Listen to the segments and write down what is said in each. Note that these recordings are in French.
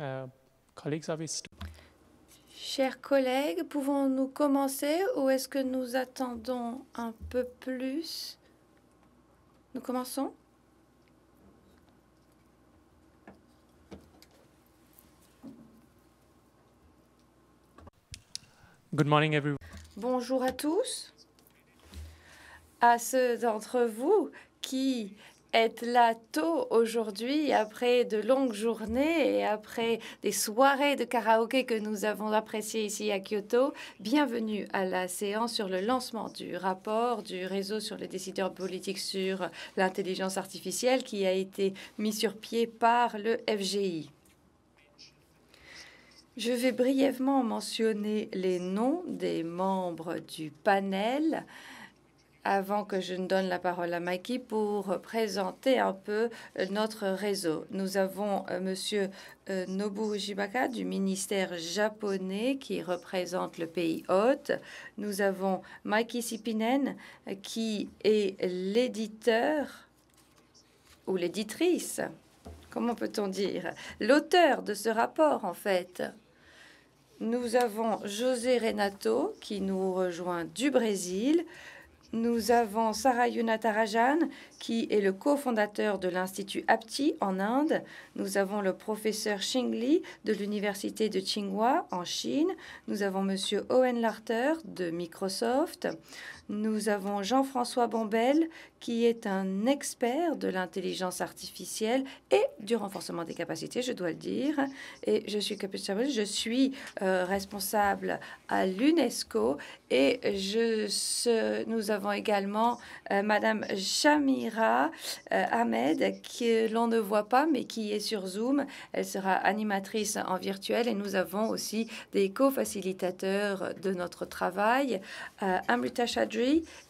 Euh, Chers collègues, pouvons-nous commencer ou est-ce que nous attendons un peu plus Nous commençons Good morning, everyone. Bonjour à tous, à ceux d'entre vous qui être là tôt aujourd'hui, après de longues journées et après des soirées de karaoké que nous avons appréciées ici à Kyoto. Bienvenue à la séance sur le lancement du rapport du réseau sur les décideurs politiques sur l'intelligence artificielle qui a été mis sur pied par le FGI. Je vais brièvement mentionner les noms des membres du panel avant que je ne donne la parole à Mikey pour présenter un peu euh, notre réseau. Nous avons M. Euh, monsieur euh, Nobu du ministère japonais qui représente le pays hôte. Nous avons Mikey Sipinen qui est l'éditeur ou l'éditrice, comment peut-on dire, l'auteur de ce rapport en fait. Nous avons José Renato qui nous rejoint du Brésil. Nous avons Sarah Yunatarajan, qui est le cofondateur de l'Institut APTI en Inde. Nous avons le professeur Shingli Li de l'Université de Tsinghua en Chine. Nous avons Monsieur Owen Larter de Microsoft. Nous avons Jean-François Bombel, qui est un expert de l'intelligence artificielle et du renforcement des capacités, je dois le dire. Et je suis je suis euh, responsable à l'UNESCO. Et je, nous avons également euh, Madame Shamira euh, Ahmed, que l'on ne voit pas, mais qui est sur Zoom. Elle sera animatrice en virtuel. Et nous avons aussi des co-facilitateurs de notre travail. Amrita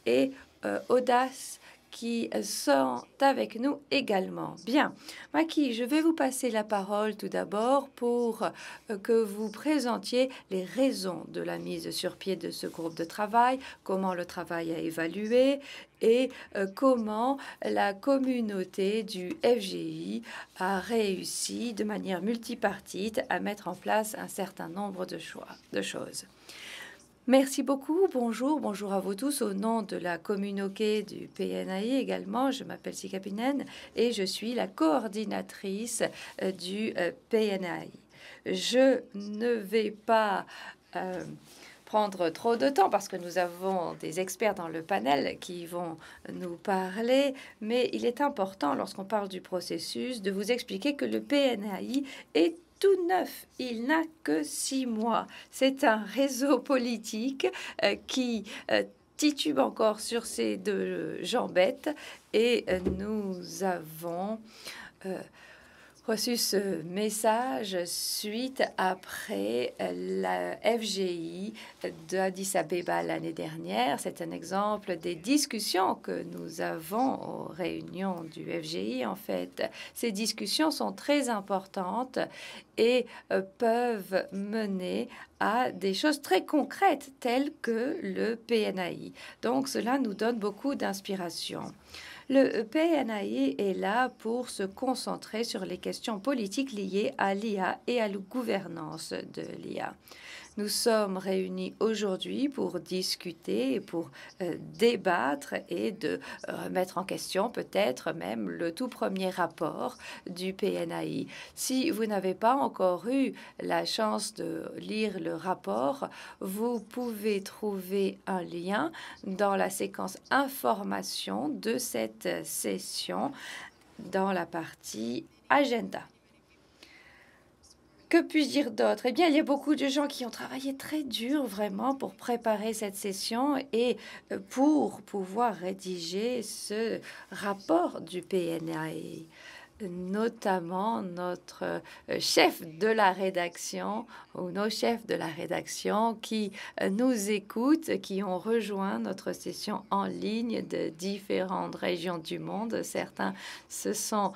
et euh, Audace qui sont avec nous également. Bien, Maki, je vais vous passer la parole tout d'abord pour euh, que vous présentiez les raisons de la mise sur pied de ce groupe de travail, comment le travail a évalué et euh, comment la communauté du FGI a réussi de manière multipartite à mettre en place un certain nombre de, choix, de choses. Merci beaucoup. Bonjour, bonjour à vous tous. Au nom de la communauté du PNAI également, je m'appelle Sikapinen et je suis la coordinatrice euh, du euh, PNAI. Je ne vais pas euh, prendre trop de temps parce que nous avons des experts dans le panel qui vont nous parler, mais il est important lorsqu'on parle du processus de vous expliquer que le PNAI est tout neuf. Il n'a que six mois. C'est un réseau politique euh, qui euh, titube encore sur ses deux euh, jambettes et nous avons reçu ce euh, message suite après euh, la FGI d'Addis Abeba l'année dernière. C'est un exemple des discussions que nous avons aux réunions du FGI. En fait, ces discussions sont très importantes et euh, peuvent mener à des choses très concrètes telles que le PNAI. Donc cela nous donne beaucoup d'inspiration. Le PNI est là pour se concentrer sur les questions politiques liées à l'IA et à la gouvernance de l'IA. Nous sommes réunis aujourd'hui pour discuter, pour euh, débattre et de euh, remettre en question peut-être même le tout premier rapport du PNAI. Si vous n'avez pas encore eu la chance de lire le rapport, vous pouvez trouver un lien dans la séquence information de cette session dans la partie agenda. Que puis-je dire d'autre Eh bien, il y a beaucoup de gens qui ont travaillé très dur vraiment pour préparer cette session et euh, pour pouvoir rédiger ce rapport du PNAI, notamment notre euh, chef de la rédaction ou nos chefs de la rédaction qui euh, nous écoutent, qui ont rejoint notre session en ligne de différentes régions du monde. Certains se sont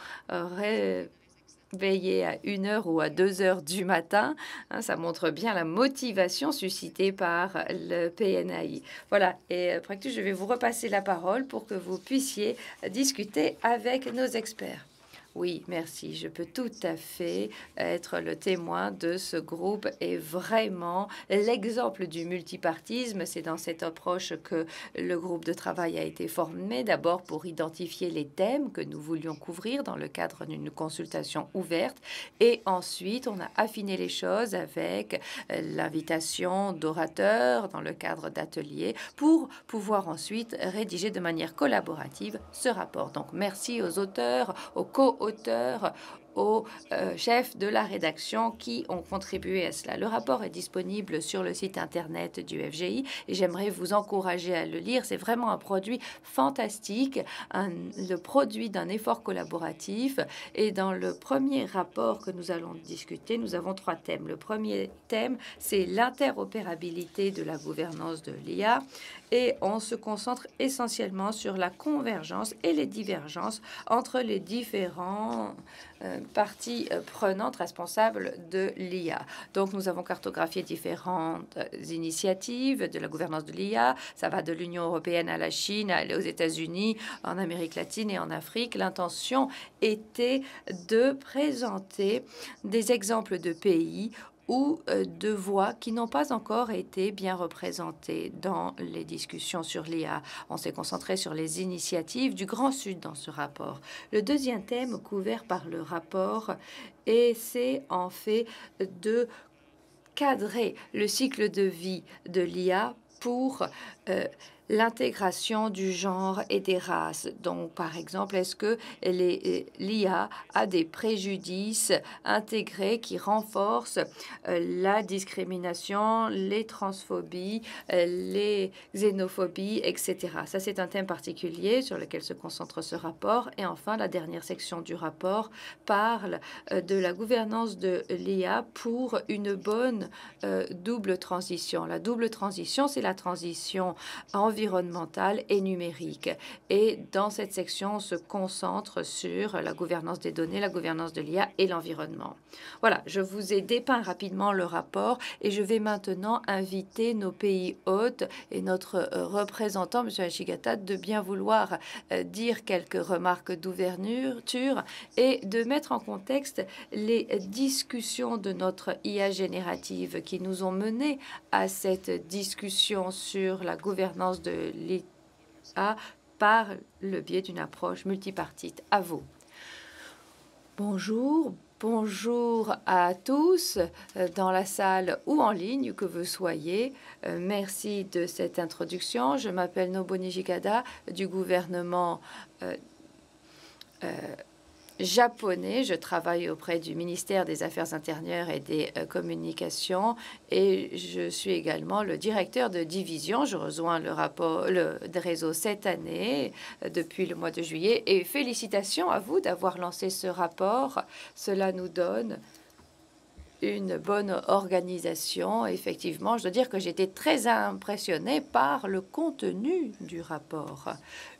veiller à 1 heure ou à 2 heures du matin. Hein, ça montre bien la motivation suscitée par le PNAI. Voilà, et après tout, je vais vous repasser la parole pour que vous puissiez discuter avec nos experts. Oui, merci. Je peux tout à fait être le témoin de ce groupe et vraiment l'exemple du multipartisme. C'est dans cette approche que le groupe de travail a été formé, d'abord pour identifier les thèmes que nous voulions couvrir dans le cadre d'une consultation ouverte et ensuite on a affiné les choses avec euh, l'invitation d'orateurs dans le cadre d'ateliers pour pouvoir ensuite rédiger de manière collaborative ce rapport. Donc merci aux auteurs, aux co hauteur aux euh, chefs de la rédaction qui ont contribué à cela. Le rapport est disponible sur le site internet du FGI et j'aimerais vous encourager à le lire. C'est vraiment un produit fantastique, le produit d'un effort collaboratif. Et dans le premier rapport que nous allons discuter, nous avons trois thèmes. Le premier thème, c'est l'interopérabilité de la gouvernance de l'IA et on se concentre essentiellement sur la convergence et les divergences entre les différents euh, partie euh, prenante responsable de l'IA. Donc, nous avons cartographié différentes euh, initiatives de la gouvernance de l'IA. Ça va de l'Union européenne à la Chine, aux États-Unis, en Amérique latine et en Afrique. L'intention était de présenter des exemples de pays ou euh, de voix qui n'ont pas encore été bien représentées dans les discussions sur l'IA. On s'est concentré sur les initiatives du Grand Sud dans ce rapport. Le deuxième thème couvert par le rapport, et c'est en fait de cadrer le cycle de vie de l'IA pour euh, l'intégration du genre et des races. Donc, par exemple, est-ce que euh, l'IA a des préjudices intégrés qui renforcent euh, la discrimination, les transphobies, euh, les xénophobies, etc. Ça, c'est un thème particulier sur lequel se concentre ce rapport. Et enfin, la dernière section du rapport parle de la gouvernance de l'IA pour une bonne double transition. La double transition, c'est la transition en environnementale et numérique. Et dans cette section, on se concentre sur la gouvernance des données, la gouvernance de l'IA et l'environnement. Voilà, je vous ai dépeint rapidement le rapport et je vais maintenant inviter nos pays hôtes et notre euh, représentant, M. Ashigata, de bien vouloir euh, dire quelques remarques d'ouverture et de mettre en contexte les discussions de notre IA générative qui nous ont menés à cette discussion sur la gouvernance de l'IA par le biais d'une approche multipartite. À vous. Bonjour, Bonjour à tous euh, dans la salle ou en ligne que vous soyez. Euh, merci de cette introduction. Je m'appelle Noboni Kada, du gouvernement euh, japonais. Je travaille auprès du ministère des Affaires intérieures et des euh, communications et je suis également le directeur de division. Je rejoins le, rapport, réseau cette année euh, depuis le mois de juillet et félicitations à vous d'avoir lancé ce rapport. Cela nous donne une bonne organisation. Effectivement, je dois dire que j'étais très impressionnée par le contenu du rapport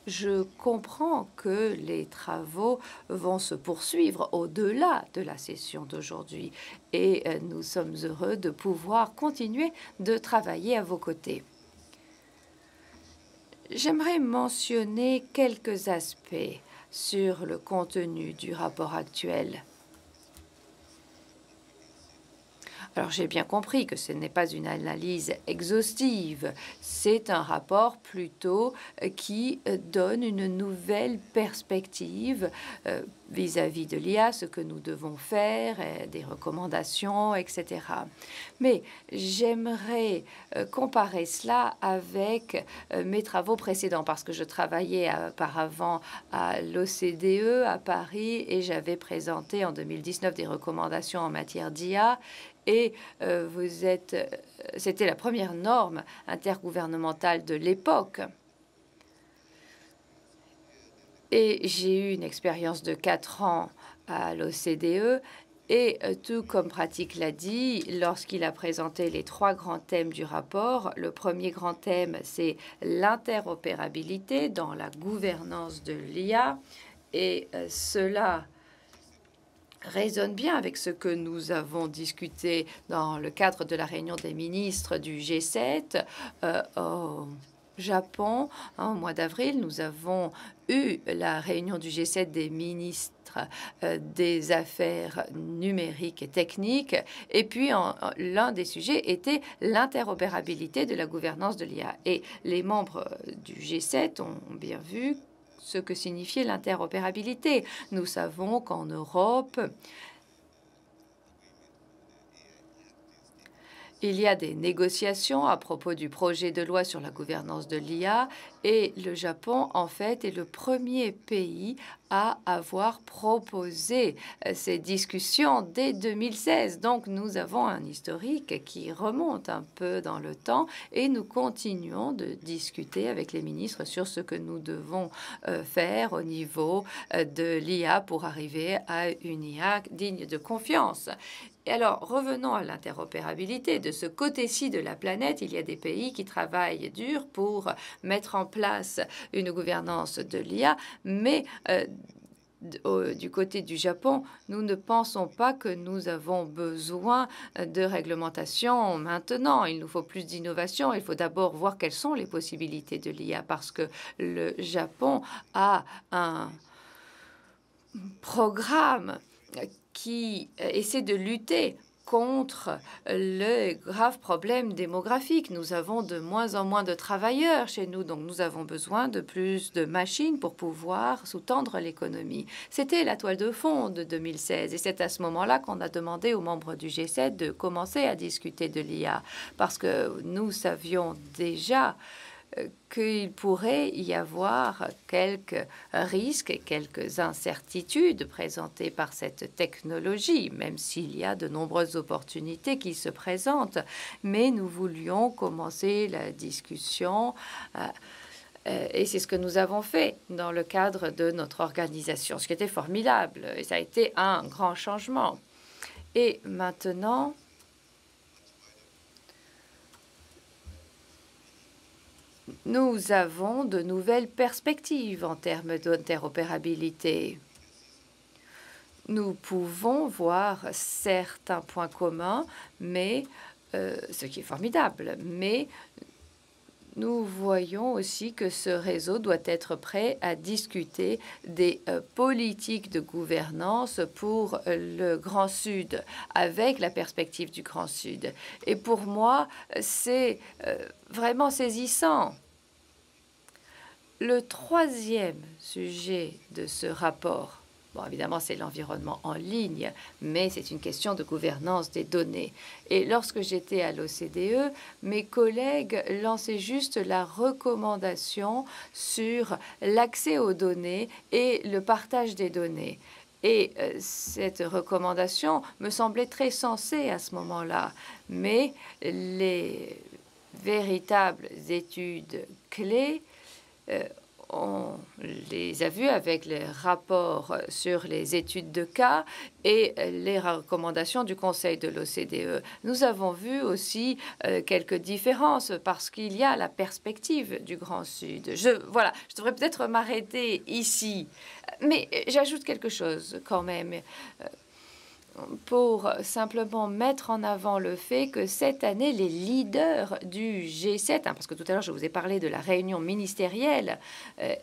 je comprends que les travaux vont se poursuivre au-delà de la session d'aujourd'hui et euh, nous sommes heureux de pouvoir continuer de travailler à vos côtés. J'aimerais mentionner quelques aspects sur le contenu du rapport actuel. Alors j'ai bien compris que ce n'est pas une analyse exhaustive, c'est un rapport plutôt euh, qui euh, donne une nouvelle perspective euh, vis-à-vis de l'IA, ce que nous devons faire, des recommandations, etc. Mais j'aimerais comparer cela avec mes travaux précédents parce que je travaillais auparavant à l'OCDE à Paris et j'avais présenté en 2019 des recommandations en matière d'IA et euh, vous êtes, euh, c'était la première norme intergouvernementale de l'époque. Et j'ai eu une expérience de quatre ans à l'OCDE et euh, tout comme Pratique l'a dit, lorsqu'il a présenté les trois grands thèmes du rapport, le premier grand thème, c'est l'interopérabilité dans la gouvernance de l'IA. Et cela résonne bien avec ce que nous avons discuté dans le cadre de la réunion des ministres du G7 euh, au Japon. Hein, au mois d'avril, nous avons eu la réunion du G7 des ministres euh, des affaires numériques et techniques. Et puis, l'un des sujets était l'interopérabilité de la gouvernance de l'IA. Et les membres euh, du G7 ont bien vu ce que signifiait l'interopérabilité. Nous savons qu'en Europe, Il y a des négociations à propos du projet de loi sur la gouvernance de l'IA et le Japon, en fait, est le premier pays à avoir proposé euh, ces discussions dès 2016. Donc, nous avons un historique qui remonte un peu dans le temps et nous continuons de discuter avec les ministres sur ce que nous devons euh, faire au niveau euh, de l'IA pour arriver à une IA digne de confiance. Et alors, revenons à l'interopérabilité. De ce côté-ci de la planète, il y a des pays qui travaillent dur pour mettre en place une gouvernance de l'IA, mais euh, du côté du Japon, nous ne pensons pas que nous avons besoin euh, de réglementation maintenant. Il nous faut plus d'innovation. Il faut d'abord voir quelles sont les possibilités de l'IA parce que le Japon a un programme qui euh, essaie de lutter contre euh, le grave problème démographique. Nous avons de moins en moins de travailleurs chez nous, donc nous avons besoin de plus de machines pour pouvoir sous-tendre l'économie. C'était la toile de fond de 2016 et c'est à ce moment-là qu'on a demandé aux membres du G7 de commencer à discuter de l'IA parce que nous savions déjà qu'il pourrait y avoir quelques risques et quelques incertitudes présentées par cette technologie, même s'il y a de nombreuses opportunités qui se présentent. Mais nous voulions commencer la discussion. Euh, euh, et c'est ce que nous avons fait dans le cadre de notre organisation, ce qui était formidable. Et ça a été un grand changement. Et maintenant, nous avons de nouvelles perspectives en termes d'interopérabilité. Nous pouvons voir certains points communs, mais euh, ce qui est formidable, mais nous voyons aussi que ce réseau doit être prêt à discuter des euh, politiques de gouvernance pour euh, le Grand Sud, avec la perspective du Grand Sud. Et pour moi, c'est euh, vraiment saisissant. Le troisième sujet de ce rapport Bon, évidemment, c'est l'environnement en ligne, mais c'est une question de gouvernance des données. Et lorsque j'étais à l'OCDE, mes collègues lançaient juste la recommandation sur l'accès aux données et le partage des données. Et euh, cette recommandation me semblait très sensée à ce moment-là. Mais les véritables études clés euh, on les a vus avec les rapports sur les études de cas et les recommandations du Conseil de l'OCDE. Nous avons vu aussi euh, quelques différences parce qu'il y a la perspective du Grand Sud. Je, voilà, je devrais peut-être m'arrêter ici, mais j'ajoute quelque chose quand même. Euh, pour simplement mettre en avant le fait que cette année, les leaders du G7, hein, parce que tout à l'heure je vous ai parlé de la réunion ministérielle, euh,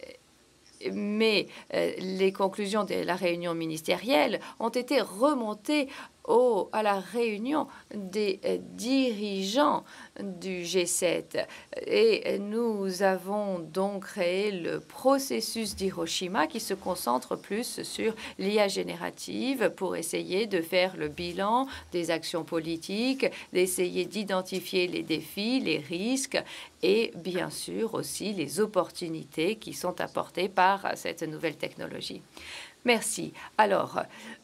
mais euh, les conclusions de la réunion ministérielle ont été remontées au, à la réunion des dirigeants du G7. Et nous avons donc créé le processus d'Hiroshima qui se concentre plus sur l'IA générative pour essayer de faire le bilan des actions politiques, d'essayer d'identifier les défis, les risques et bien sûr aussi les opportunités qui sont apportées par cette nouvelle technologie. Merci. Alors,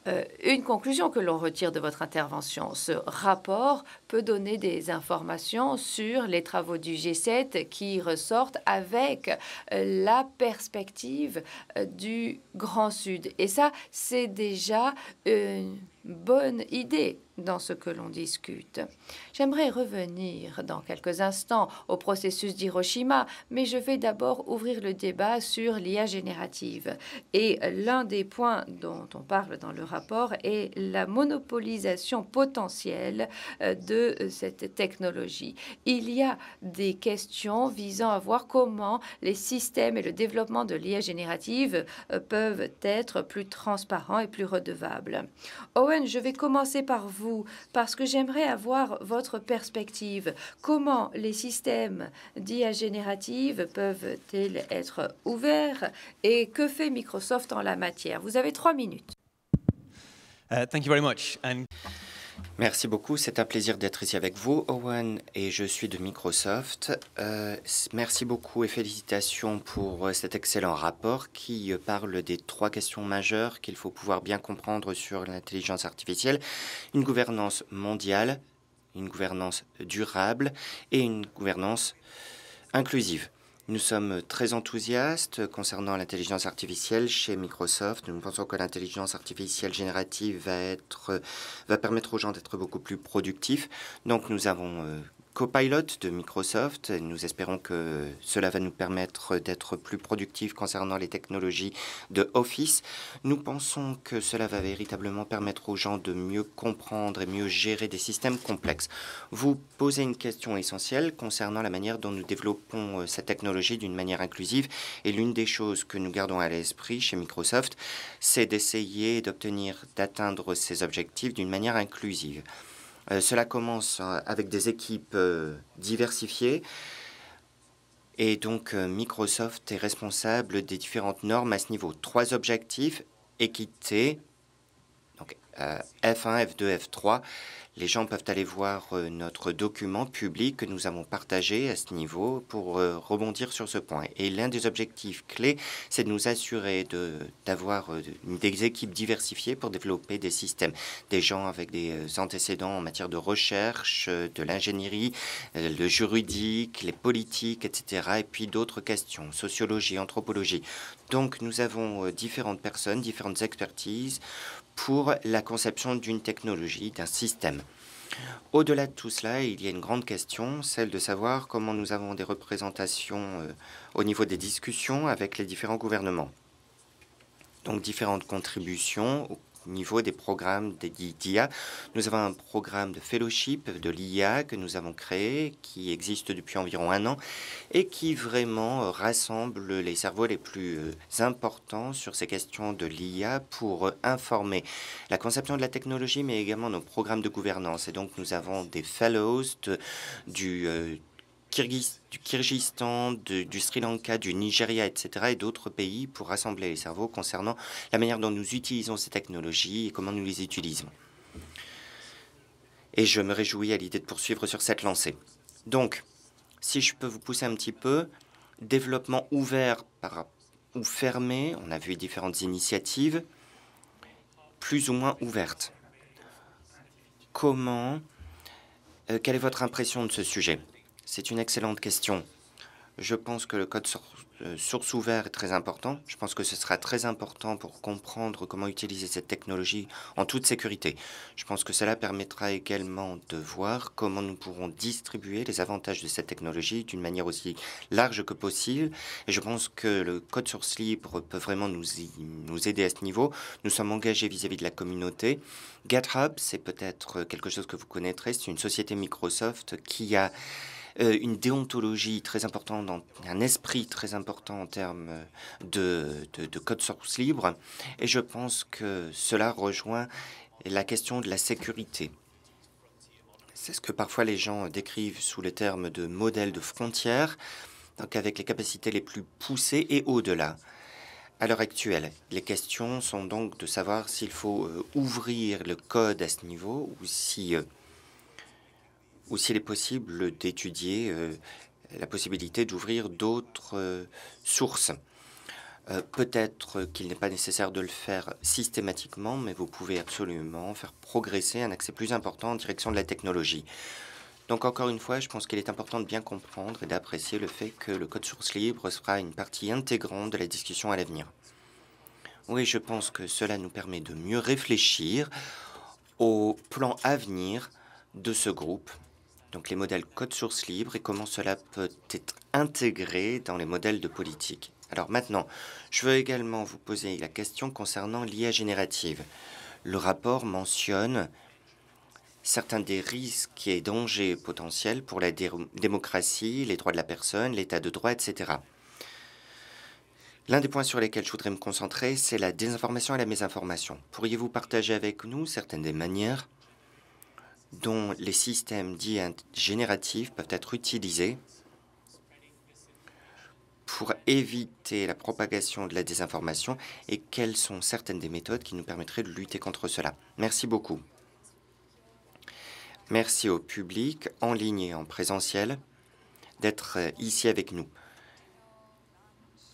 euh, une conclusion que l'on retire de votre intervention, ce rapport peut donner des informations sur les travaux du G7 qui ressortent avec euh, la perspective euh, du Grand Sud. Et ça, c'est déjà une bonne idée dans ce que l'on discute. J'aimerais revenir dans quelques instants au processus d'Hiroshima, mais je vais d'abord ouvrir le débat sur l'IA générative. Et l'un des points dont on parle dans le rapport est la monopolisation potentielle euh, de euh, cette technologie. Il y a des questions visant à voir comment les systèmes et le développement de l'IA générative euh, peuvent être plus transparents et plus redevables. Owen, je vais commencer par vous parce que j'aimerais avoir votre perspective. Comment les systèmes d'IA générative peuvent-ils être ouverts et que fait Microsoft en la matière Vous avez trois minutes. Uh, thank Merci beaucoup, c'est un plaisir d'être ici avec vous, Owen, et je suis de Microsoft. Euh, merci beaucoup et félicitations pour euh, cet excellent rapport qui euh, parle des trois questions majeures qu'il faut pouvoir bien comprendre sur l'intelligence artificielle, une gouvernance mondiale, une gouvernance durable et une gouvernance inclusive. Nous sommes très enthousiastes concernant l'intelligence artificielle chez Microsoft. Nous pensons que l'intelligence artificielle générative va, être, va permettre aux gens d'être beaucoup plus productifs. Donc nous avons euh, Copilot de Microsoft. Nous espérons que cela va nous permettre d'être plus productifs concernant les technologies de Office. Nous pensons que cela va véritablement permettre aux gens de mieux comprendre et mieux gérer des systèmes complexes. Vous posez une question essentielle concernant la manière dont nous développons euh, cette technologie d'une manière inclusive. Et l'une des choses que nous gardons à l'esprit chez Microsoft, c'est d'essayer d'obtenir, d'atteindre ces objectifs d'une manière inclusive. Euh, cela commence hein, avec des équipes euh, diversifiées. Et donc euh, Microsoft est responsable des différentes normes à ce niveau. Trois objectifs, équité, F1, F2, F3. Les gens peuvent aller voir euh, notre document public que nous avons partagé à ce niveau pour euh, rebondir sur ce point. Et l'un des objectifs clés, c'est de nous assurer d'avoir euh, des équipes diversifiées pour développer des systèmes. Des gens avec des antécédents en matière de recherche, de l'ingénierie, le juridique, les politiques, etc. Et puis d'autres questions, sociologie, anthropologie. Donc nous avons différentes personnes, différentes expertises pour la conception d'une technologie, d'un système. Au-delà de tout cela, il y a une grande question, celle de savoir comment nous avons des représentations euh, au niveau des discussions avec les différents gouvernements. Donc différentes contributions niveau des programmes d'IA. Nous avons un programme de fellowship de l'IA que nous avons créé, qui existe depuis environ un an, et qui vraiment euh, rassemble les cerveaux les plus euh, importants sur ces questions de l'IA pour euh, informer la conception de la technologie, mais également nos programmes de gouvernance. Et donc nous avons des fellows du du Kyrgyzstan, du Sri Lanka, du Nigeria, etc. et d'autres pays pour rassembler les cerveaux concernant la manière dont nous utilisons ces technologies et comment nous les utilisons. Et je me réjouis à l'idée de poursuivre sur cette lancée. Donc, si je peux vous pousser un petit peu, développement ouvert ou fermé, on a vu différentes initiatives, plus ou moins ouvertes. Comment euh, Quelle est votre impression de ce sujet c'est une excellente question. Je pense que le code euh, source ouvert est très important. Je pense que ce sera très important pour comprendre comment utiliser cette technologie en toute sécurité. Je pense que cela permettra également de voir comment nous pourrons distribuer les avantages de cette technologie d'une manière aussi large que possible. Et je pense que le code source libre peut vraiment nous, nous aider à ce niveau. Nous sommes engagés vis-à-vis -vis de la communauté. GitHub, c'est peut-être quelque chose que vous connaîtrez. C'est une société Microsoft qui a euh, une déontologie très importante, un esprit très important en termes euh, de, de, code source libre. Et je pense que cela rejoint la question de la sécurité. C'est ce que parfois les gens décrivent sous le terme de modèle de frontière, donc avec les capacités les plus poussées et au-delà. À l'heure actuelle, les questions sont donc de savoir s'il faut euh, ouvrir le code à ce niveau ou si ou s'il est possible d'étudier euh, la possibilité d'ouvrir d'autres euh, sources. Euh, peut-être qu'il n'est pas nécessaire de le faire systématiquement, mais vous pouvez absolument faire progresser un accès plus important en direction de la technologie. Donc encore une fois, je pense qu'il est important de bien comprendre et d'apprécier le fait que le code source libre sera une partie intégrante de la discussion à l'avenir. Oui, je pense que cela nous permet de mieux réfléchir au plan à venir de ce groupe donc les modèles code source libre et comment cela peut être intégré dans les modèles de politique. Alors maintenant, je veux également vous poser la question concernant l'IA générative. Le rapport mentionne certains des risques et dangers potentiels pour la démocratie, les droits de la personne, l'état de droit, etc. L'un des points sur lesquels je voudrais me concentrer, c'est la désinformation et la mésinformation. Pourriez-vous partager avec nous certaines des manières dont les systèmes dits génératifs peuvent être utilisés pour éviter la propagation de la désinformation et quelles sont certaines des méthodes qui nous permettraient de lutter contre cela. Merci beaucoup. Merci au public, en ligne et en présentiel, d'être ici avec nous.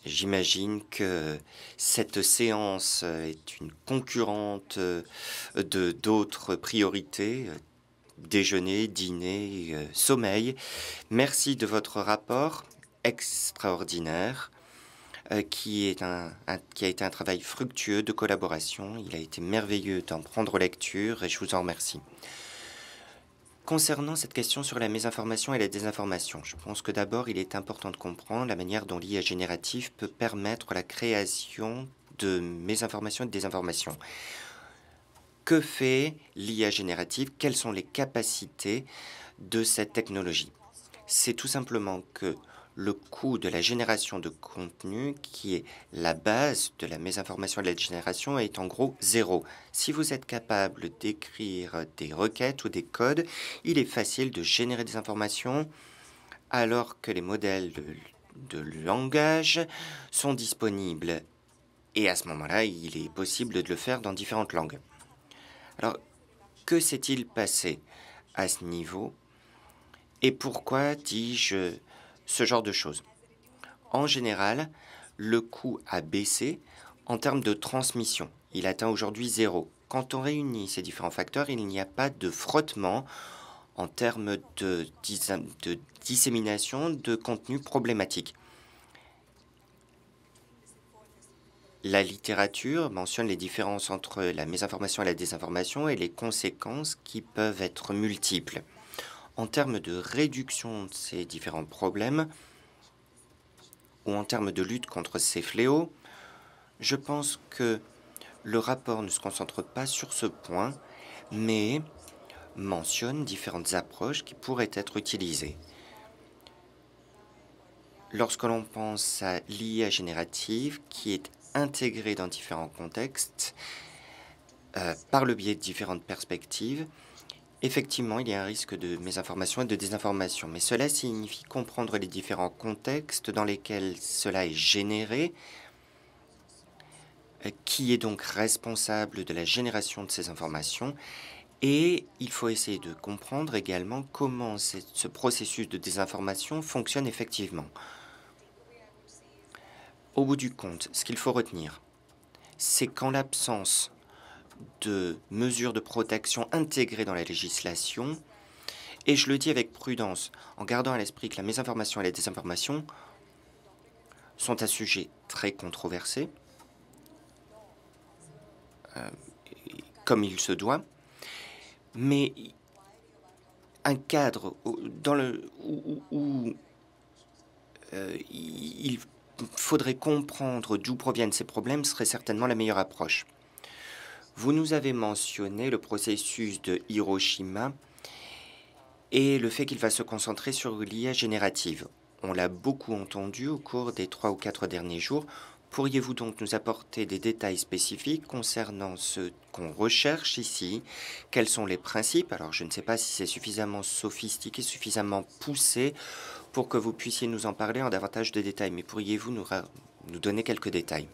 J'imagine que cette séance est une concurrente de d'autres priorités déjeuner, dîner, euh, sommeil. Merci de votre rapport extraordinaire euh, qui, est un, qui a été un travail fructueux de collaboration. Il a été merveilleux d'en prendre lecture et je vous en remercie. Concernant cette question sur la mésinformation et la désinformation, je pense que d'abord il est important de comprendre la manière dont l'IA générative peut permettre la création de mésinformation et de désinformation que fait l'IA générative, quelles sont les capacités de cette technologie. C'est tout simplement que le coût de la génération de contenu, qui est la base de la mésinformation et de la génération, est en gros zéro. Si vous êtes capable d'écrire des requêtes ou des codes, il est facile de générer des informations alors que les modèles de langage sont disponibles. Et à ce moment-là, il est possible de le faire dans différentes langues. Alors, que s'est-il passé à ce niveau et pourquoi dis-je ce genre de choses En général, le coût a baissé en termes de transmission. Il atteint aujourd'hui zéro. Quand on réunit ces différents facteurs, il n'y a pas de frottement en termes de, dissémination de contenu problématique. La littérature mentionne les différences entre la mésinformation et la désinformation et les conséquences qui peuvent être multiples. En termes de réduction de ces différents problèmes, ou en termes de lutte contre ces fléaux, je pense que le rapport ne se concentre pas sur ce point, mais mentionne différentes approches qui pourraient être utilisées. Lorsque l'on pense à l'IA générative, qui est intégrés dans différents contextes, euh, par le biais de différentes perspectives, effectivement, il y a un risque de mésinformation et de désinformation. Mais cela signifie comprendre les différents contextes dans lesquels cela est généré, euh, qui est donc responsable de la génération de ces informations, et il faut essayer de comprendre également comment ce processus de désinformation fonctionne effectivement. Au bout du compte, ce qu'il faut retenir, c'est qu'en l'absence de mesures de protection intégrées dans la législation, et je le dis avec prudence, en gardant à l'esprit que la mésinformation et la désinformation sont un sujet très controversé, euh, comme il se doit, mais un cadre dans le, où, euh, il faudrait comprendre d'où proviennent ces problèmes serait certainement la meilleure approche. Vous nous avez mentionné le processus de Hiroshima et le fait qu'il va se concentrer sur l'IA générative. On l'a beaucoup entendu au cours des trois ou quatre derniers jours. Pourriez-vous donc nous apporter des détails spécifiques concernant ce qu'on recherche ici Quels sont les principes Alors je ne sais pas si c'est suffisamment sophistiqué, suffisamment poussé pour que vous puissiez nous en parler en davantage de détails, mais pourriez-vous nous, donner quelques détails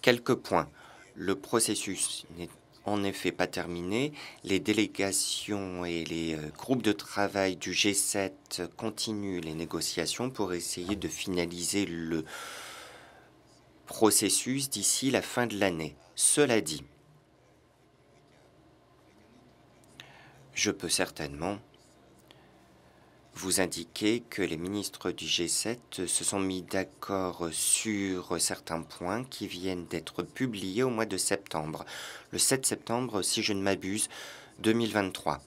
Quelques points. Le processus n'est en effet pas terminé. Les délégations et les euh, groupes de travail du G7 continuent les négociations pour essayer de finaliser le processus d'ici la fin de l'année. Cela dit, je peux certainement vous indiquez que les ministres du G7 se sont mis d'accord sur certains points qui viennent d'être publiés au mois de septembre, le 7 septembre, si je ne m'abuse, 2023.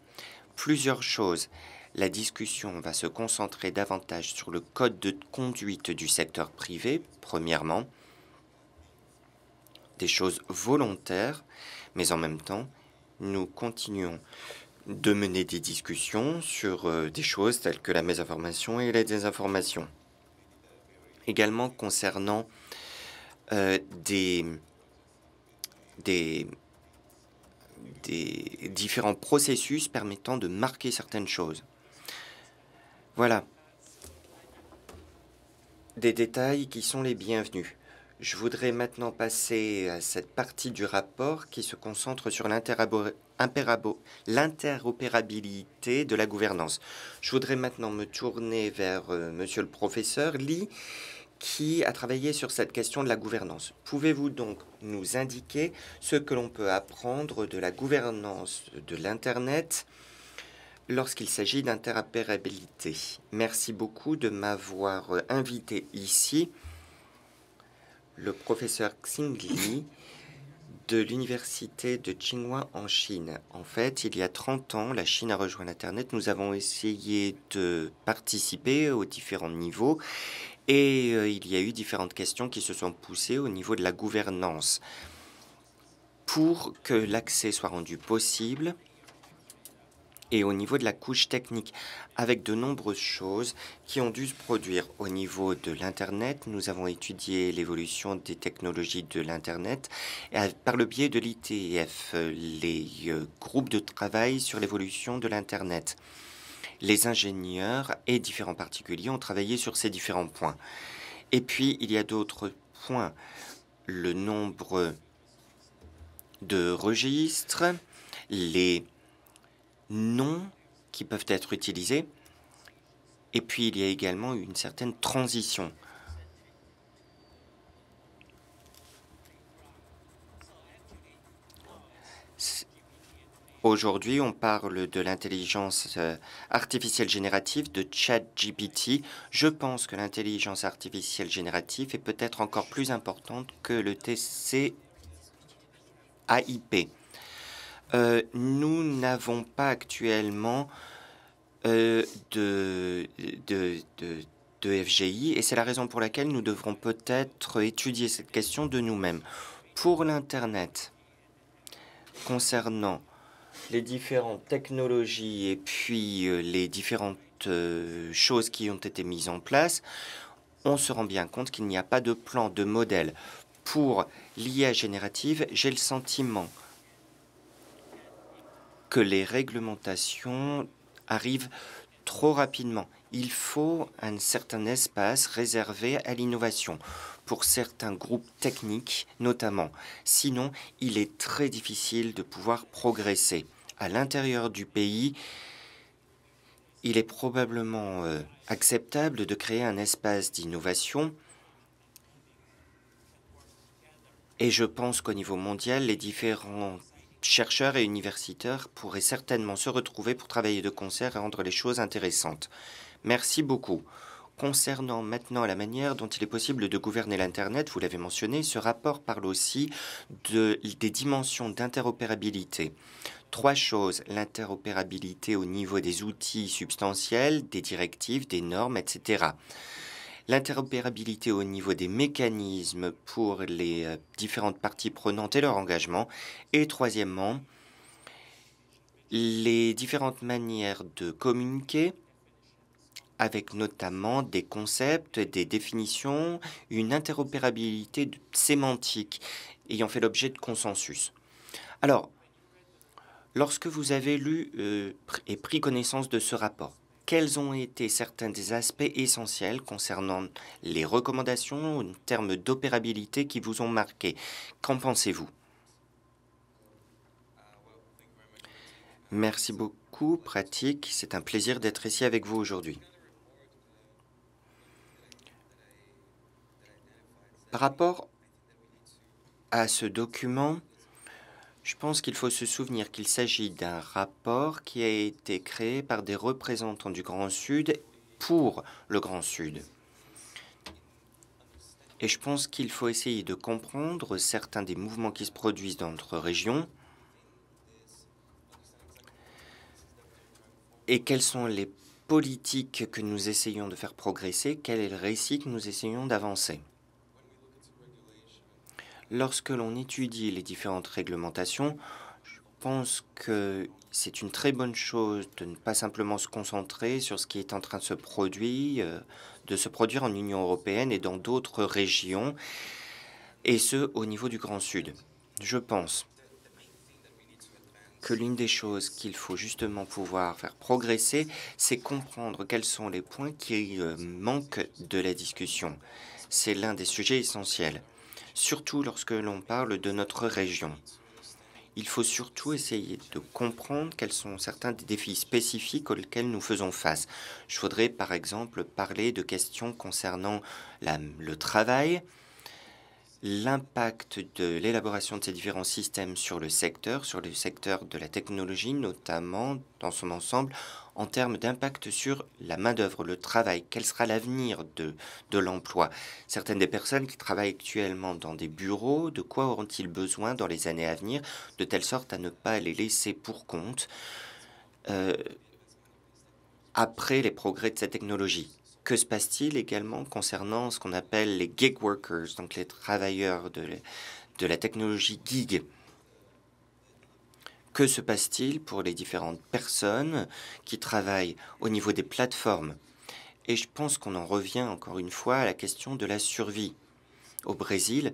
Plusieurs choses. La discussion va se concentrer davantage sur le code de conduite du secteur privé, premièrement, des choses volontaires, mais en même temps, nous continuons de mener des discussions sur euh, des choses telles que la mésinformation et la désinformation. Également concernant euh, des, des différents processus permettant de marquer certaines choses. Voilà. Des détails qui sont les bienvenus. Je voudrais maintenant passer à cette partie du rapport qui se concentre sur l'interopérabilité de la gouvernance. Je voudrais maintenant me tourner vers euh, Monsieur le professeur Lee qui a travaillé sur cette question de la gouvernance. Pouvez-vous donc nous indiquer ce que l'on peut apprendre de la gouvernance de l'Internet lorsqu'il s'agit d'interopérabilité Merci beaucoup de m'avoir euh, invité ici le professeur Xing Li de l'université de Tsinghua en Chine. En fait, il y a 30 ans, la Chine a rejoint l'Internet. Nous avons essayé de participer aux différents niveaux et euh, il y a eu différentes questions qui se sont poussées au niveau de la gouvernance. Pour que l'accès soit rendu possible, et au niveau de la couche technique, avec de nombreuses choses qui ont dû se produire. Au niveau de l'Internet, nous avons étudié l'évolution des technologies de l'Internet par le biais de l'ITF, les euh, groupes de travail sur l'évolution de l'Internet. Les ingénieurs et différents particuliers ont travaillé sur ces différents points. Et puis, il y a d'autres points. Le nombre de registres, les noms qui peuvent être utilisés. Et puis il y a également une certaine transition. Aujourd'hui, on parle de l'intelligence euh, artificielle générative, de ChatGPT. Je pense que l'intelligence artificielle générative est peut-être encore plus importante que le TCAIP. Euh, nous n'avons pas actuellement euh, de, FGI et c'est la raison pour laquelle nous devrons peut-être étudier cette question de nous-mêmes. Pour l'Internet, concernant les différentes technologies et puis euh, les différentes choses qui ont été mises en place, on se rend bien compte qu'il n'y a pas de plan, de modèle. Pour l'IA générative, j'ai le sentiment que les réglementations arrivent trop rapidement. Il faut un certain espace réservé à l'innovation pour certains groupes techniques notamment. Sinon, il est très difficile de pouvoir progresser. À l'intérieur du pays, il est probablement euh, acceptable de créer un espace d'innovation et je pense qu'au niveau mondial, les différents chercheurs et universitaires pourraient certainement se retrouver pour travailler de concert et rendre les choses intéressantes. Merci beaucoup. Concernant maintenant la manière dont il est possible de gouverner l'Internet, vous l'avez mentionné, ce rapport parle aussi des dimensions d'interopérabilité. Trois choses, l'interopérabilité au niveau des outils substantiels, des directives, des normes, etc l'interopérabilité au niveau des mécanismes pour les euh, différentes parties prenantes et leur engagement, et troisièmement, les différentes manières de communiquer, avec notamment des concepts, des définitions, une interopérabilité sémantique ayant fait l'objet de consensus. Alors, lorsque vous avez lu euh, et pris connaissance de ce rapport, quels ont été certains des aspects essentiels concernant les recommandations en termes d'opérabilité qui vous ont marqué Qu'en pensez-vous Merci beaucoup, Pratique. C'est un plaisir d'être ici avec vous aujourd'hui. Par rapport à ce document, je pense qu'il faut se souvenir qu'il s'agit d'un rapport qui a été créé par des représentants du Grand Sud pour le Grand Sud. Et je pense qu'il faut essayer de comprendre certains des mouvements qui se produisent dans notre région et quelles sont les politiques que nous essayons de faire progresser, quel est le récit que nous essayons d'avancer. Lorsque l'on étudie les différentes réglementations, je pense que c'est une très bonne chose de ne pas simplement se concentrer sur ce qui est en train de se produire, euh, de se produire en Union européenne et dans d'autres régions, et ce, au niveau du Grand Sud. Je pense que l'une des choses qu'il faut justement pouvoir faire progresser, c'est comprendre quels sont les points qui euh, manquent de la discussion. C'est l'un des sujets essentiels surtout lorsque l'on parle de notre région. Il faut surtout essayer de comprendre quels sont certains des défis spécifiques auxquels nous faisons face. Je voudrais par exemple parler de questions concernant le travail, l'impact de l'élaboration de ces différents systèmes sur le secteur, sur le secteur de la technologie notamment dans son ensemble, en termes d'impact sur la main-d'œuvre, le travail, quel sera l'avenir de, l'emploi. Certaines des personnes qui travaillent actuellement dans des bureaux, de quoi auront-ils besoin dans les années à venir, de telle sorte à ne pas les laisser pour compte euh, après les progrès de cette technologie que se passe-t-il également concernant ce qu'on appelle les gig workers, donc les travailleurs de, de la technologie gig que se passe-t-il pour les différentes personnes qui travaillent au niveau des plateformes Et je pense qu'on en revient encore une fois à la question de la survie. Au Brésil,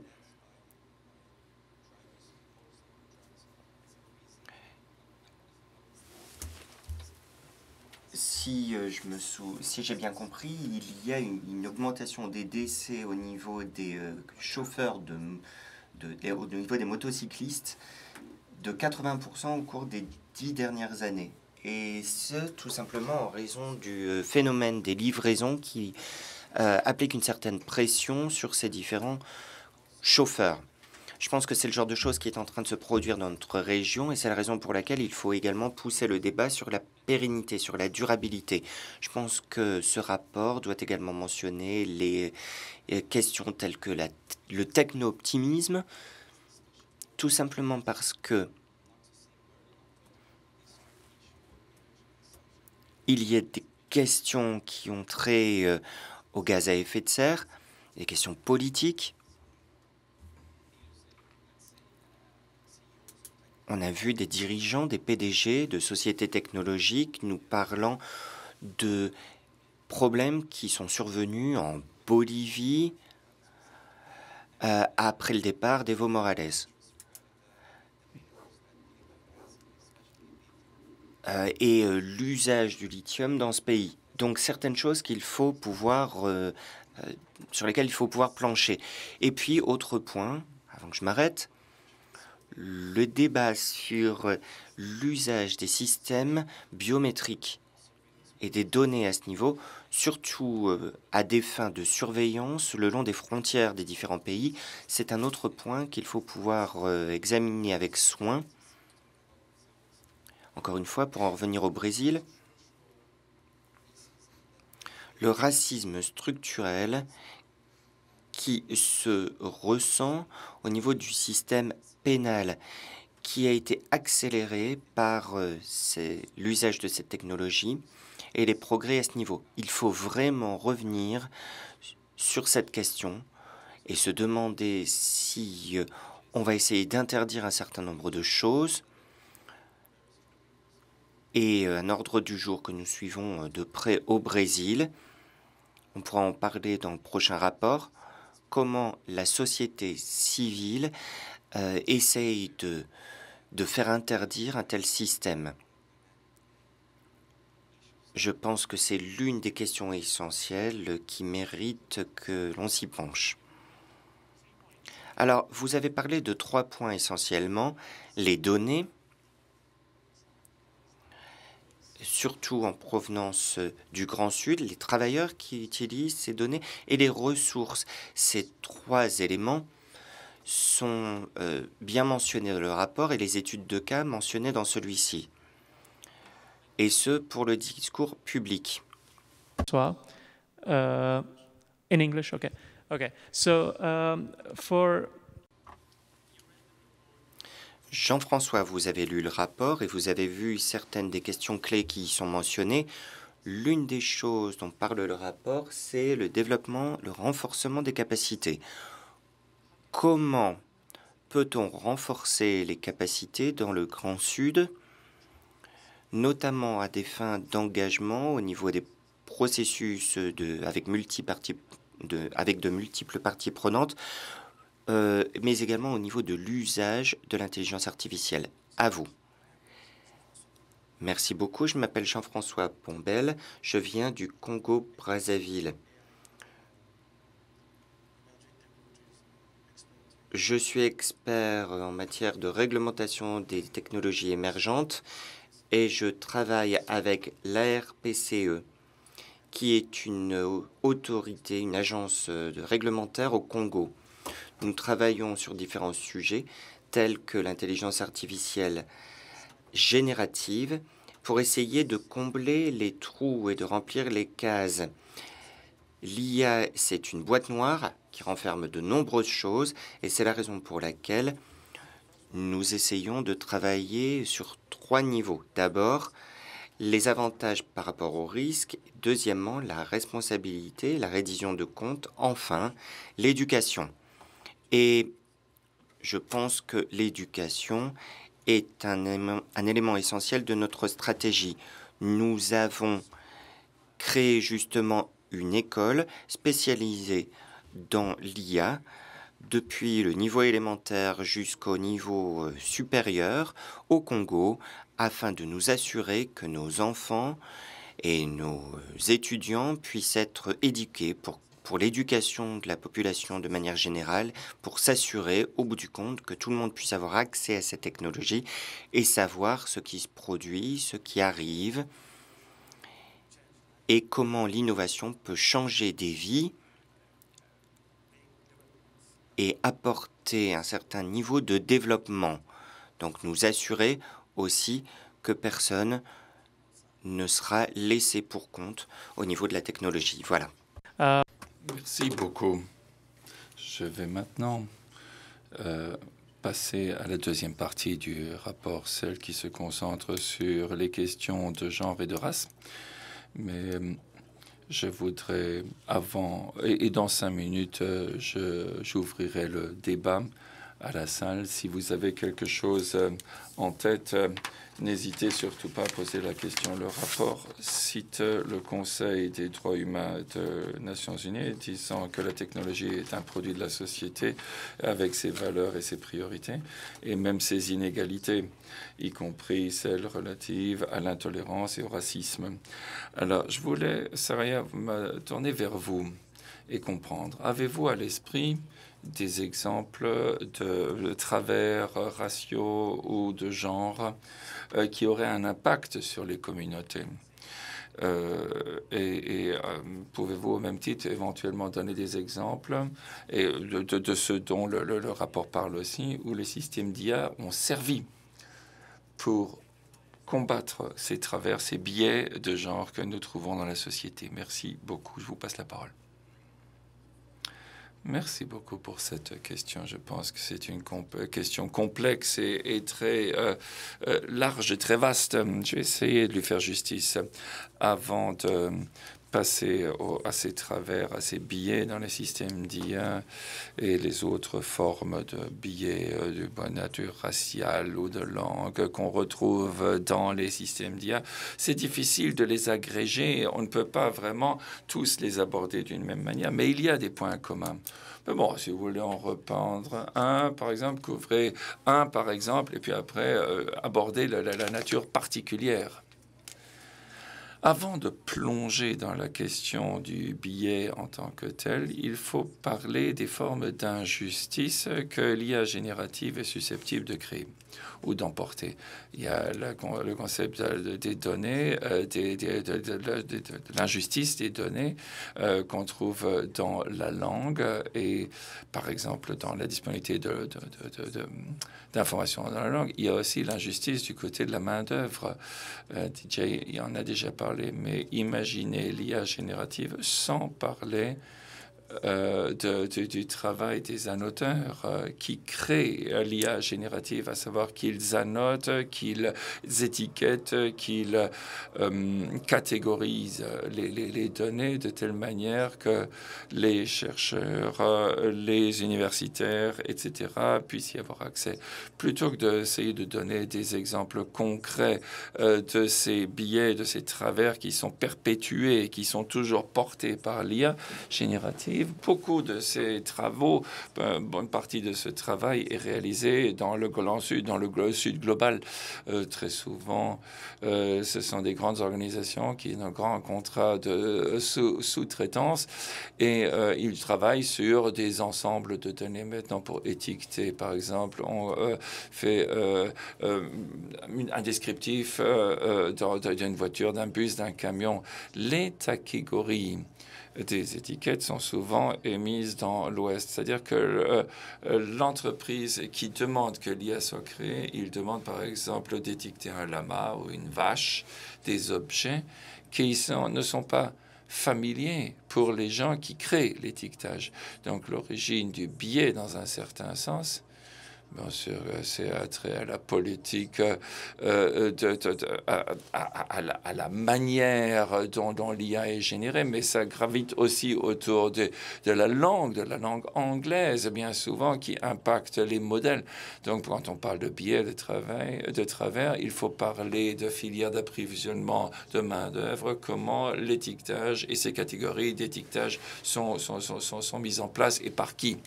si euh, je me sou... si j'ai bien compris, il y a une, augmentation des décès au niveau des euh, chauffeurs de, de, au niveau des motocyclistes de 80% au cours des dix dernières années. Et ce, tout simplement en raison du euh, phénomène des livraisons qui euh, applique une certaine pression sur ces différents chauffeurs. Je pense que c'est le genre de choses qui est en train de se produire dans notre région et c'est la raison pour laquelle il faut également pousser le débat sur la pérennité, sur la durabilité. Je pense que ce rapport doit également mentionner les euh, questions telles que le techno-optimisme, tout simplement parce que il y a des questions qui ont trait euh, au gaz à effet de serre, des questions politiques, On a vu des dirigeants, des PDG de sociétés technologiques nous parlant de problèmes qui sont survenus en Bolivie euh, après le départ d'Evo Morales. Euh, et euh, l'usage du lithium dans ce pays. Donc certaines choses qu'il faut pouvoir, sur lesquelles il faut pouvoir plancher. Et puis, autre point, avant que je m'arrête, le débat sur l'usage des systèmes biométriques et des données à ce niveau, surtout euh, à des fins de surveillance le long des frontières des différents pays, c'est un autre point qu'il faut pouvoir euh, examiner avec soin. Encore une fois, pour en revenir au Brésil, le racisme structurel qui se ressent au niveau du système pénale qui a été accélérée par euh, l'usage de cette technologie et les progrès à ce niveau. Il faut vraiment revenir sur cette question et se demander si euh, on va essayer d'interdire un certain nombre de choses. Et euh, un ordre du jour que nous suivons de près au Brésil, on pourra en parler dans le prochain rapport, comment la société civile euh, essaye de, de faire interdire un tel système. Je pense que c'est l'une des questions essentielles qui mérite que l'on s'y penche. Alors, vous avez parlé de trois points essentiellement. Les données, surtout en provenance du Grand Sud, les travailleurs qui utilisent ces données et les ressources. Ces trois éléments sont euh, bien mentionnés dans le rapport et les études de cas mentionnées dans celui-ci. Et ce, pour le discours public. Euh, in English, okay. Okay. So, um, for... Jean-François, vous avez lu le rapport et vous avez vu certaines des questions clés qui y sont mentionnées. L'une des choses dont parle le rapport, c'est le développement, le renforcement des capacités comment peut-on renforcer les capacités dans le Grand Sud, notamment à des fins d'engagement au niveau des processus avec, de, multiples parties prenantes, euh, mais également au niveau de l'usage de l'intelligence artificielle. À vous. Merci beaucoup, je m'appelle Jean-François Pombel, je viens du Congo-Brazzaville. Je suis expert en matière de réglementation des technologies émergentes et je travaille avec l'ARPCE, qui est une autorité, une agence euh, réglementaire au Congo. Nous travaillons sur différents sujets tels que l'intelligence artificielle générative pour essayer de combler les trous et de remplir les cases. L'IA, c'est une boîte noire qui renferme de nombreuses choses, et c'est la raison pour laquelle nous essayons de travailler sur trois niveaux. D'abord, les avantages par rapport aux risques, deuxièmement, la responsabilité, la rédition de comptes, enfin, l'éducation. Et je pense que l'éducation est un un élément, essentiel de notre stratégie. Nous avons créé justement une école spécialisée dans l'IA depuis le niveau élémentaire jusqu'au niveau euh, supérieur au Congo afin de nous assurer que nos enfants et nos euh, étudiants puissent être éduqués pour, l'éducation de la population de manière générale, pour s'assurer au bout du compte que tout le monde puisse avoir accès à cette technologie et savoir ce qui se produit, ce qui arrive et comment l'innovation peut changer des vies et apporter un certain niveau de développement. Donc nous assurer aussi que personne ne sera laissé pour compte au niveau de la technologie. Voilà. Euh, merci beaucoup. Je vais maintenant euh, passer à la deuxième partie du rapport, celle qui se concentre sur les questions de genre et de race. Mais euh, je voudrais, avant, et, dans cinq minutes, euh, j'ouvrirai le débat à la salle. Si vous avez quelque chose euh, en tête, euh, n'hésitez surtout pas à poser la question. Le rapport cite euh, le Conseil des droits humains des Nations Unies, disant que la technologie est un produit de la société avec ses valeurs et ses priorités, et même ses inégalités, y compris celles relatives à l'intolérance et au racisme. Alors, je voulais, Saraya, me tourner vers vous et comprendre. Avez-vous à l'esprit des exemples de, travers raciaux ou de genre euh, qui auraient un impact sur les communautés. Euh, et, euh, pouvez-vous au même titre éventuellement donner des exemples et de, ce dont le, rapport parle aussi, où les systèmes d'IA ont servi pour combattre ces travers, ces biais de genre que nous trouvons dans la société Merci beaucoup, je vous passe la parole. Merci beaucoup pour cette question. Je pense que c'est une question complexe et, très euh, euh, large et très vaste. Je vais essayer de lui faire justice avant de passer à ses travers, à ses billets dans les systèmes d'IA et les autres formes de billets euh, de bonne nature raciale ou de langue qu'on retrouve dans les systèmes d'IA. C'est difficile de les agréger, on ne peut pas vraiment tous les aborder d'une même manière, mais il y a des points communs. Mais bon, si vous voulez en reprendre un, par exemple, couvrez un, par exemple, et puis après, euh, aborder la nature particulière avant de plonger dans la question du billet en tant que tel, il faut parler des formes d'injustice que l'IA générative est susceptible de créer ou d'emporter. Il y a le concept des données, euh, de, l'injustice des données euh, qu'on trouve dans la langue et, par exemple, dans la disponibilité d'informations dans la langue. Il y a aussi l'injustice du côté de la main-d'œuvre. Euh, DJ en a déjà parlé, mais imaginez l'IA générative sans parler euh, de, du travail des annoteurs euh, qui créent euh, l'IA générative, à savoir qu'ils annotent, qu'ils étiquettent, qu'ils catégorisent les, les, données de telle manière que les chercheurs, les universitaires, etc., puissent y avoir accès. Plutôt que d'essayer de donner des exemples concrets de ces biais, de ces travers qui sont perpétués et qui sont toujours portés par l'IA générative, Beaucoup de ces travaux, euh, bonne partie de ce travail est réalisé dans le Golan Sud, dans le Sud global. Euh, très souvent, euh, ce sont des grandes organisations qui ont un grand contrat de sous-traitance et ils travaillent sur des ensembles de données maintenant pour étiqueter. Par exemple, on fait un descriptif d'une voiture, d'un bus, d'un camion. Les catégories des étiquettes sont souvent émises dans l'Ouest. C'est-à-dire que euh, euh, l'entreprise qui demande que l'IA soit créée, il demande par exemple d'étiqueter un lama ou une vache, des objets qui ne sont pas familiers pour les gens qui créent l'étiquetage. Donc l'origine du biais, dans un certain sens, bien sûr, c'est trait à la politique, euh, euh, à, la, manière dont, l'IA est générée, mais ça gravite aussi autour de, la langue, de la langue anglaise, bien souvent, qui impacte les modèles. Donc, quand on parle de biais de, travail, de travers, il faut parler de filières d'approvisionnement de main-d'œuvre, comment l'étiquetage et ces catégories d'étiquetage sont, mises en place et par qui.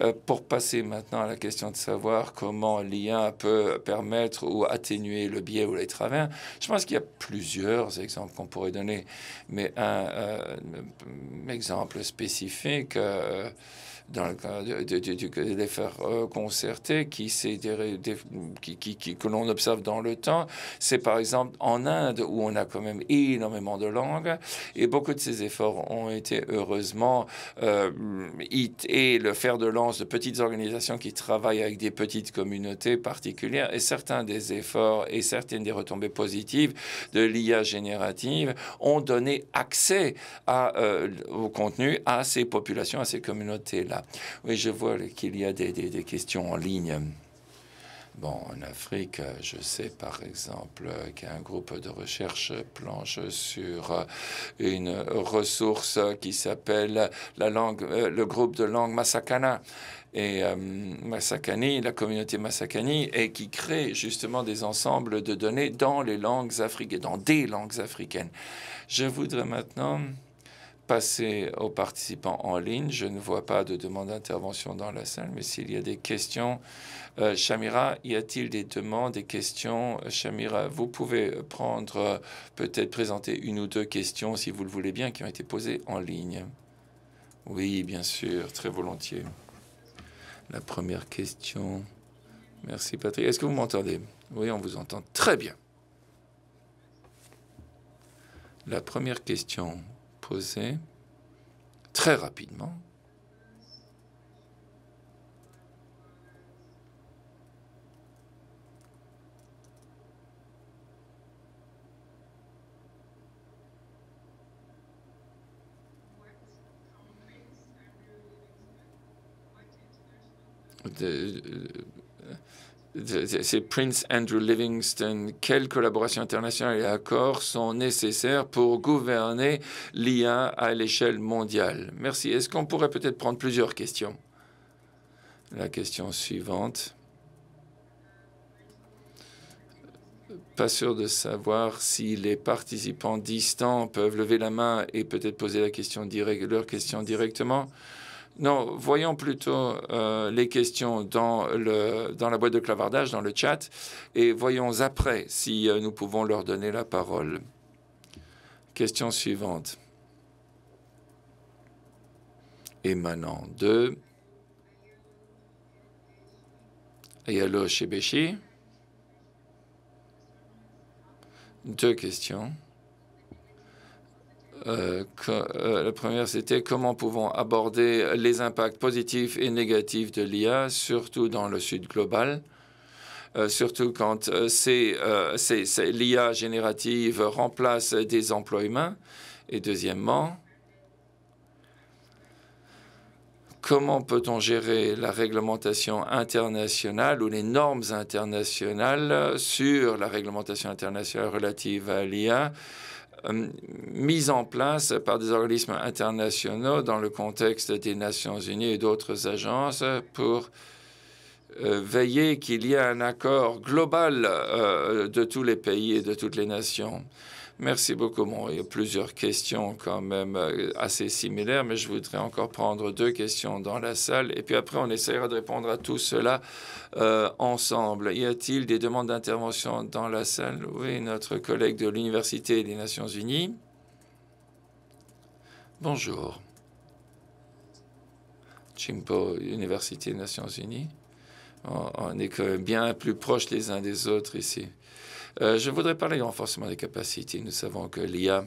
Euh, pour passer maintenant à la question de savoir comment l'IA peut permettre ou atténuer le biais ou les travers, je pense qu'il y a plusieurs exemples qu'on pourrait donner, mais un, euh, exemple spécifique. Euh, dans le cas de, de, qui, qui, qui, que l'on observe dans le temps, c'est par exemple en Inde, où on a quand même énormément de langues, et beaucoup de ces efforts ont été heureusement euh, et le fer de lance de petites organisations qui travaillent avec des petites communautés particulières, et certains des efforts et certaines des retombées positives de l'IA générative ont donné accès à, euh, au contenu à ces populations, à ces communautés-là. Oui, je vois qu'il y a des, questions en ligne. Bon, en Afrique, je sais par exemple qu'un groupe de recherche planche sur une ressource qui s'appelle la langue, euh, le groupe de langue Massakana et euh, Massakani, la communauté Masakani, et qui crée justement des ensembles de données dans les langues africaines, dans des langues africaines. Je voudrais maintenant passer aux participants en ligne. Je ne vois pas de demande d'intervention dans la salle, mais s'il y a des questions, euh, Shamira, y a-t-il des demandes, des questions euh, Shamira, vous pouvez prendre, euh, peut-être présenter une ou deux questions, si vous le voulez bien, qui ont été posées en ligne. Oui, bien sûr, très volontiers. La première question. Merci, Patrick. Est-ce que vous m'entendez Oui, on vous entend très bien. La première question, très rapidement c'est Prince Andrew Livingston, quelles collaborations internationales et accords sont nécessaires pour gouverner l'IA à l'échelle mondiale Merci. Est-ce qu'on pourrait peut-être prendre plusieurs questions La question suivante. Pas sûr de savoir si les participants distants peuvent lever la main et peut-être poser la question leur question directement. Non, voyons plutôt euh, les questions dans, la boîte de clavardage, dans le chat, et voyons après si euh, nous pouvons leur donner la parole. Question suivante. Émanant de Ayalo Shebeshi. Deux questions. Euh, euh, la première, c'était comment pouvons aborder les impacts positifs et négatifs de l'IA, surtout dans le sud global. Euh, surtout quand l'IA générative remplace des emplois humains. Et deuxièmement, comment peut-on gérer la réglementation internationale ou les normes internationales sur la réglementation internationale relative à l'IA euh, mise en place par des organismes internationaux dans le contexte des Nations Unies et d'autres agences pour euh, veiller qu'il y ait un accord global euh, de tous les pays et de toutes les nations. Merci beaucoup. il y a plusieurs questions quand même euh, assez similaires, mais je voudrais encore prendre deux questions dans la salle. Et puis après, on essaiera de répondre à tout cela euh, ensemble. Y a-t-il des demandes d'intervention dans la salle Oui, notre collègue de l'Université des Nations Unies. Bonjour. Chimpo, Université des Nations Unies. On, est bien plus proches les uns des autres ici. Euh, je voudrais parler du renforcement des capacités. Nous savons que l'IA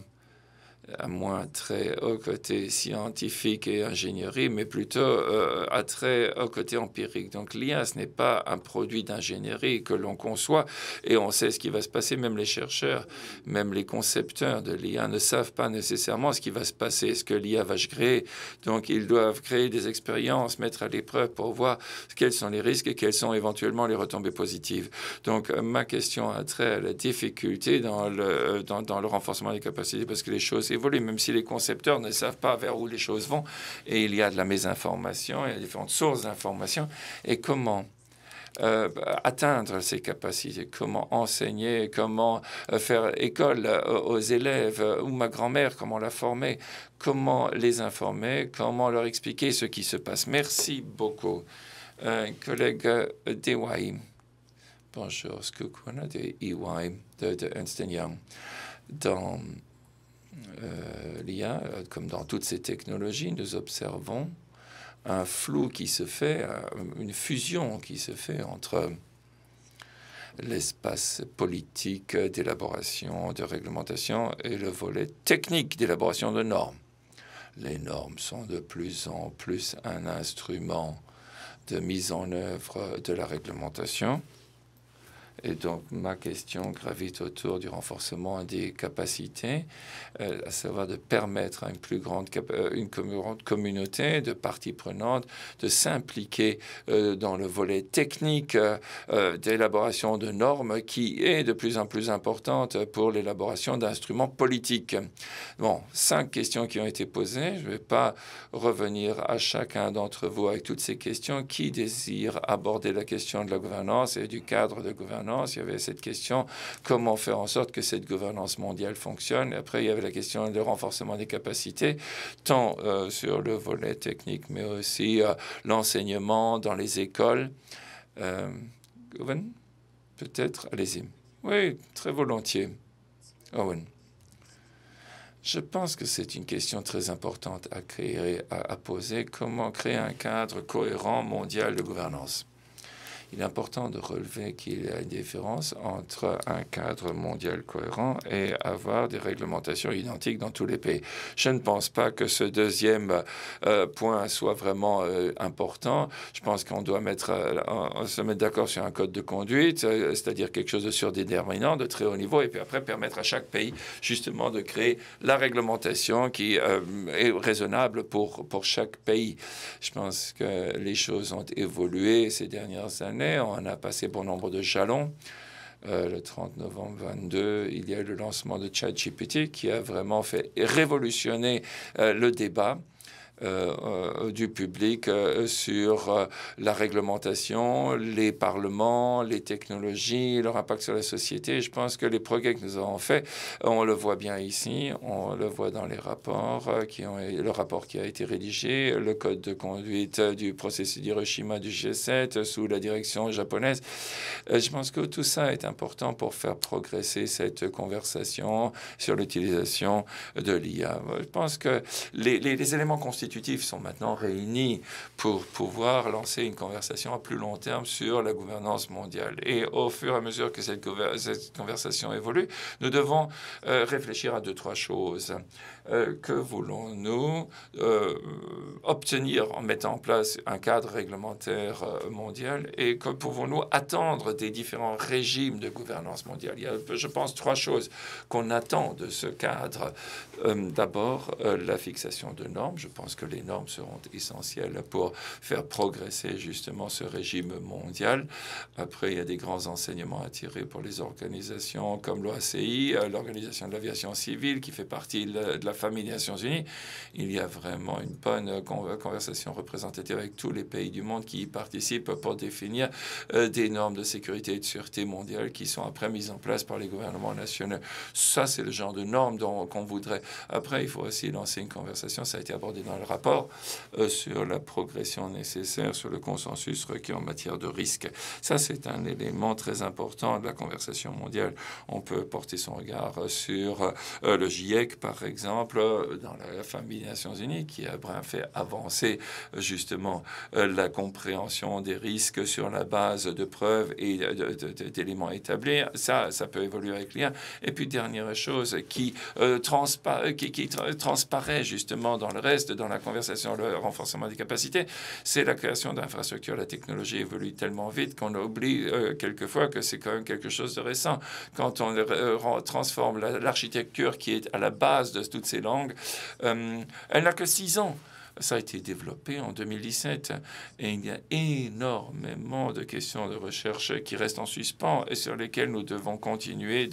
à moins très au côté scientifique et ingénierie, mais plutôt euh, à très au côté empirique. Donc l'IA, ce n'est pas un produit d'ingénierie que l'on conçoit et on sait ce qui va se passer. Même les chercheurs, même les concepteurs de l'IA ne savent pas nécessairement ce qui va se passer, ce que l'IA va créer. Donc ils doivent créer des expériences, mettre à l'épreuve pour voir quels sont les risques et quelles sont éventuellement les retombées positives. Donc ma question a trait à la difficulté dans le, euh, dans, dans le renforcement des capacités parce que les choses évoluent, même si les concepteurs ne savent pas vers où les choses vont. Et il y a de la mésinformation, il y a différentes sources d'informations. Et comment euh, atteindre ces capacités, comment enseigner, comment euh, faire école euh, aux élèves, ou ma grand-mère, comment la former, comment les informer, comment leur expliquer ce qui se passe. Merci beaucoup. collègue DY. Bonjour, Skukwana de EY, de, de Young. Dans euh, l'IA, euh, comme dans toutes ces technologies, nous observons un flou qui se fait, euh, une fusion qui se fait entre l'espace politique d'élaboration, de réglementation et le volet technique d'élaboration de normes. Les normes sont de plus en plus un instrument de mise en œuvre de la réglementation et donc, ma question gravite autour du renforcement des capacités, euh, à savoir de permettre à une plus grande euh, une communauté de parties prenantes de s'impliquer euh, dans le volet technique d'élaboration de normes qui est de plus en plus importante pour l'élaboration d'instruments politiques. Bon, cinq questions qui ont été posées. Je ne vais pas revenir à chacun d'entre vous avec toutes ces questions. Qui désire aborder la question de la gouvernance et du cadre de gouvernance il y avait cette question comment faire en sorte que cette gouvernance mondiale fonctionne. après, il y avait la question de renforcement des capacités, tant euh, sur le volet technique, mais aussi euh, l'enseignement dans les écoles. Euh, Owen, peut-être, allez-y. Oui, très volontiers. Owen. Je pense que c'est une question très importante à créer, à poser. Comment créer un cadre cohérent mondial de gouvernance il est important de relever qu'il y a une différence entre un cadre mondial cohérent et avoir des réglementations identiques dans tous les pays. Je ne pense pas que ce deuxième euh, point soit vraiment euh, important. Je pense qu'on doit mettre, euh, se mettre d'accord sur un code de conduite, c'est-à-dire quelque chose de surdéterminant, de très haut niveau, et puis après permettre à chaque pays justement de créer la réglementation qui est raisonnable pour, pour chaque pays. Je pense que les choses ont évolué ces dernières années on a passé bon nombre de jalons. Euh, le 30 novembre 22, il y a eu le lancement de ChatGPT qui a vraiment fait révolutionner euh, le débat. Euh, euh, du public euh, sur la réglementation, les parlements, les technologies, leur impact sur la société. Je pense que les progrès que nous avons faits, on le voit bien ici, on le voit dans les rapports, qui ont, le rapport qui a été rédigé, le code de conduite du processus d'Hiroshima du G7 sous la direction japonaise. Je pense que tout ça est important pour faire progresser cette conversation sur l'utilisation de l'IA. Je pense que les, les, éléments constitutifs sont maintenant réunis pour pouvoir lancer une conversation à plus long terme sur la gouvernance mondiale. Et au fur et à mesure que cette, conversation évolue, nous devons euh, réfléchir à deux, trois choses. Euh, que voulons-nous euh, obtenir en mettant en place un cadre réglementaire euh, mondial et que pouvons-nous attendre des différents régimes de gouvernance mondiale Il y a, je pense, trois choses qu'on attend de ce cadre. D'abord, la fixation de normes. Je pense que les normes seront essentielles pour faire progresser justement ce régime mondial. Après, il y a des grands enseignements à tirer pour les organisations comme l'OACI, l'Organisation de l'aviation civile, qui fait partie de la famille des Nations Unies, il y a vraiment une bonne conversation représentative avec tous les pays du monde qui y participent pour définir euh, des normes de sécurité et de sûreté mondiale qui sont après mises en place par les gouvernements nationaux. Ça, c'est le genre de normes qu'on voudrait. Après, il faut aussi lancer une conversation, ça a été abordé dans le rapport, euh, sur la progression nécessaire, sur le consensus requis en matière de risque. Ça, c'est un élément très important de la conversation mondiale. On peut porter son regard euh, sur le GIEC, par exemple, euh, dans la famille des Nations Unies, qui a fait avancer euh, justement euh, la compréhension des risques sur la base de preuves et d'éléments établis. Ça, ça peut évoluer avec l'IA. Et puis, dernière chose qui, qui, transparaît justement dans le reste, dans la conversation, le renforcement des capacités, c'est la création d'infrastructures. La technologie évolue tellement vite qu'on oublie quelquefois que c'est quand même quelque chose de récent. Quand on transforme l'architecture qui est à la base de toutes ces ces langues. Euh, elle n'a que 6 ans. Ça a été développé en 2017 et il y a énormément de questions de recherche qui restent en suspens et sur lesquelles nous devons continuer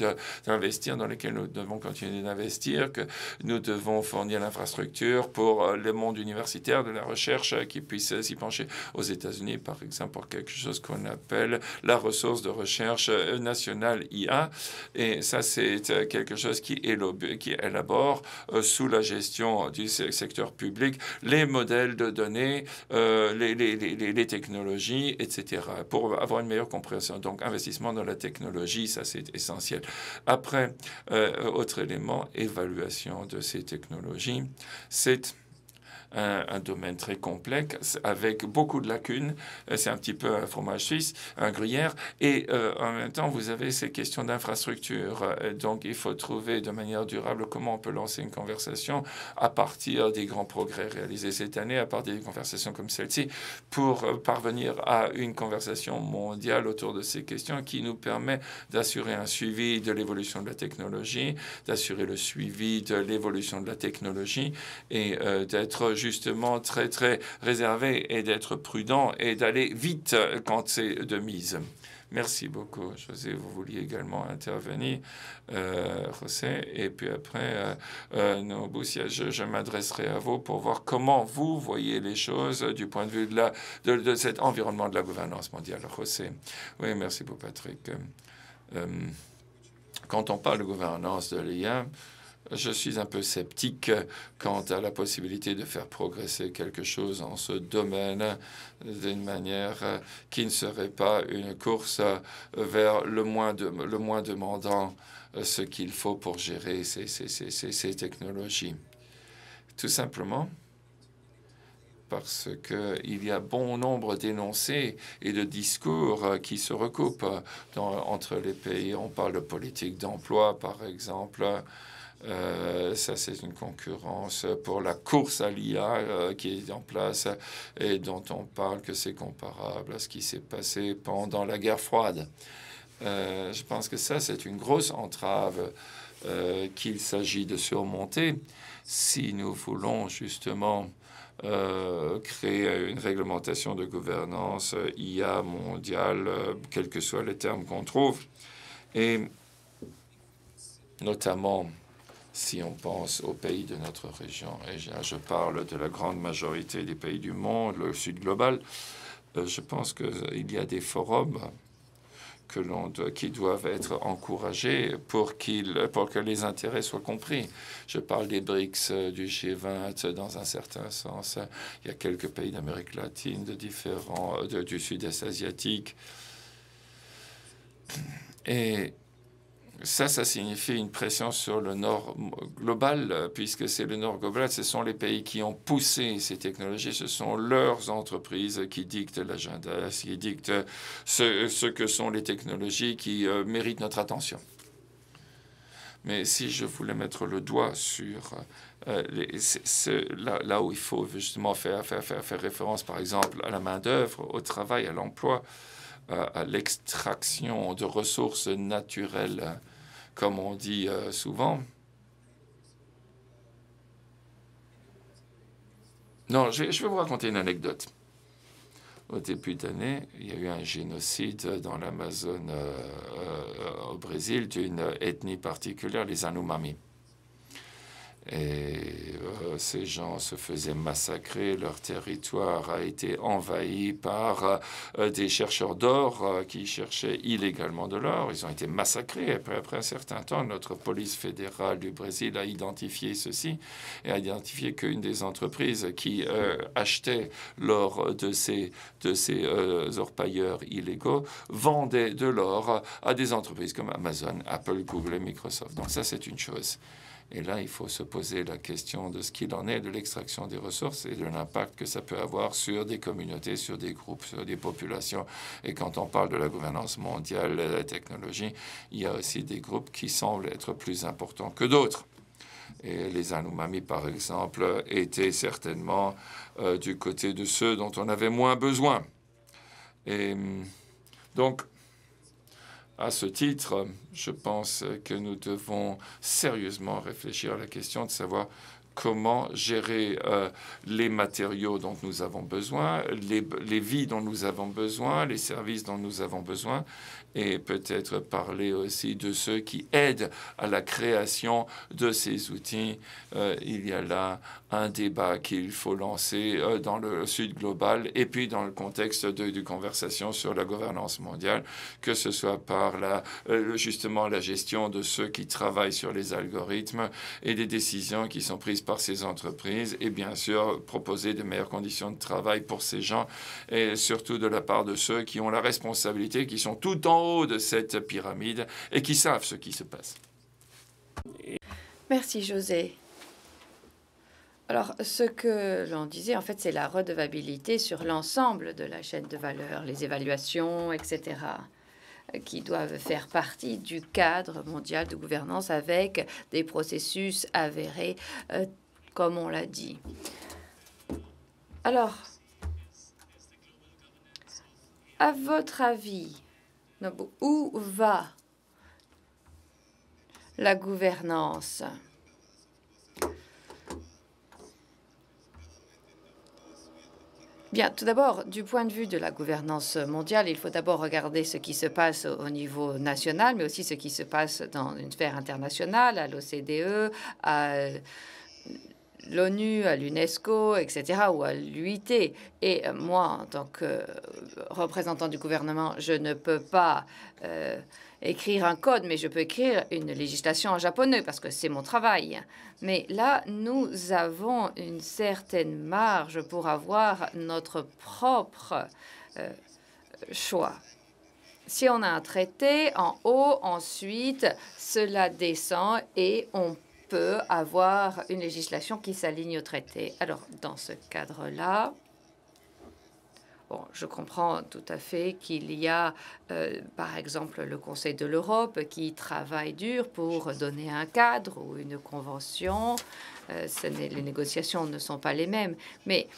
d'investir, dans lesquelles nous devons continuer d'investir, que nous devons fournir l'infrastructure pour euh, le monde universitaire de la recherche qui puisse s'y pencher aux États-Unis, par exemple, pour quelque chose qu'on appelle la ressource de recherche euh, nationale IA. Et ça, c'est euh, quelque chose qui, élabore, qui sous la gestion du secteur public les modèles de données, euh, les, les, technologies, etc. Pour avoir une meilleure compréhension. Donc, investissement dans la technologie, ça c'est essentiel. Après, euh, autre élément, évaluation de ces technologies. C'est un, domaine très complexe avec beaucoup de lacunes. Euh, c'est un petit peu un fromage suisse, un gruyère. Et euh, en même temps, vous avez ces questions d'infrastructure. Euh, donc, il faut trouver de manière durable comment on peut lancer une conversation à partir des grands progrès réalisés cette année, à partir des conversations comme celle-ci, pour parvenir à une conversation mondiale autour de ces questions qui nous permet d'assurer un suivi de l'évolution de la technologie, d'assurer le suivi de l'évolution de la technologie et d'être justement très très réservé et d'être prudent et d'aller vite quand c'est de mise. Merci beaucoup, José. Vous vouliez également intervenir, euh, José. Et puis après, euh, euh nos je, je m'adresserai à vous pour voir comment vous voyez les choses du point de vue de, la, de, de cet environnement de la gouvernance mondiale. José. Oui, merci beaucoup, Patrick. Euh, quand on parle de gouvernance de l'IA, je suis un peu sceptique quant à la possibilité de faire progresser quelque chose en ce domaine d'une manière qui ne serait pas une course vers le moins, de, le moins demandant ce qu'il faut pour gérer ces, technologies. Tout simplement parce qu'il y a bon nombre d'énoncés et de discours qui se recoupent entre les pays. On parle de politique d'emploi, par exemple. Euh, ça, c'est une concurrence pour la course à l'IA euh, qui est en place et dont on parle que c'est comparable à ce qui s'est passé pendant la guerre froide. Euh, je pense que ça, c'est une grosse entrave qu'il s'agit de surmonter si nous voulons justement créer une réglementation de gouvernance IA mondiale, quels que soient les termes qu'on trouve, et notamment si on pense aux pays de notre région. Et eh je parle de la grande majorité des pays du monde, le sud global. Euh, je pense qu'il euh, y a des forums que doit, qui doivent être encouragés pour, pour que les intérêts soient compris. Je parle des BRICS, euh, du G20 dans un certain sens. Il y a quelques pays d'Amérique latine, de différents, du sud-est asiatique. Et ça, ça signifie une pression sur le nord global, euh, puisque c'est le nord global, ce sont les pays qui ont poussé ces technologies, ce sont leurs entreprises qui dictent l'agenda, qui dictent ce, que sont les technologies qui euh, méritent notre attention. Mais si je voulais mettre le doigt sur euh, là, où il faut justement faire, faire référence, par exemple, à la main-d'œuvre, au travail, à l'emploi, à l'extraction de ressources naturelles comme on dit euh, souvent. Non, je, vais vous raconter une anecdote. Au début d'année, il y a eu un génocide dans l'Amazone euh, euh, au Brésil d'une ethnie particulière, les Anumamis. Et euh, ces gens se faisaient massacrer, leur territoire a été envahi par euh, des chercheurs d'or euh, qui cherchaient illégalement de l'or. Ils ont été massacrés. Après, après un certain temps, notre police fédérale du Brésil a identifié ceci et a identifié qu'une des entreprises qui achetait l'or de ces, de ces orpailleurs illégaux vendait de l'or à des entreprises comme Amazon, Apple, Google et Microsoft. Donc ça, c'est une chose. Et là, il faut se poser la question de ce qu'il en est de l'extraction des ressources et de l'impact que ça peut avoir sur des communautés, sur des groupes, sur des populations. Et quand on parle de la gouvernance mondiale, de la technologie, il y a aussi des groupes qui semblent être plus importants que d'autres. Et les Anoumami, par exemple, étaient certainement euh, du côté de ceux dont on avait moins besoin. Et hum, donc, à ce titre, je pense que nous devons sérieusement réfléchir à la question de savoir comment gérer euh, les matériaux dont nous avons besoin, les, vies dont nous avons besoin, les services dont nous avons besoin, et peut-être parler aussi de ceux qui aident à la création de ces outils. Euh, il y a là un débat qu'il faut lancer euh, dans le Sud global et puis dans le contexte de, la conversation sur la gouvernance mondiale, que ce soit par la, justement la gestion de ceux qui travaillent sur les algorithmes et des décisions qui sont prises par ces entreprises et bien sûr proposer de meilleures conditions de travail pour ces gens et surtout de la part de ceux qui ont la responsabilité, qui sont tout en haut de cette pyramide et qui savent ce qui se passe. Merci José. Alors, ce que l'on disait, en fait, c'est la redevabilité sur l'ensemble de la chaîne de valeur, les évaluations, etc. Euh, qui doivent faire partie du cadre mondial de gouvernance avec des processus avérés, euh, comme on l'a dit. Alors, à votre avis, où va la gouvernance Bien, tout d'abord, du point de vue de la gouvernance mondiale, il faut d'abord regarder ce qui se passe au niveau national, mais aussi ce qui se passe dans une sphère internationale, à l'OCDE, à l'ONU, à l'UNESCO, etc., ou à l'UIT. Et moi, en tant que représentant du gouvernement, je ne peux pas... Euh, écrire un code, mais je peux écrire une législation en japonais parce que c'est mon travail. Mais là, nous avons une certaine marge pour avoir notre propre euh, choix. Si on a un traité en haut, ensuite, cela descend et on peut avoir une législation qui s'aligne au traité. Alors, dans ce cadre-là, je comprends tout à fait qu'il y a, euh, par exemple, le Conseil de l'Europe qui travaille dur pour donner un cadre ou une convention. Euh, ce les négociations ne sont pas les mêmes. Mais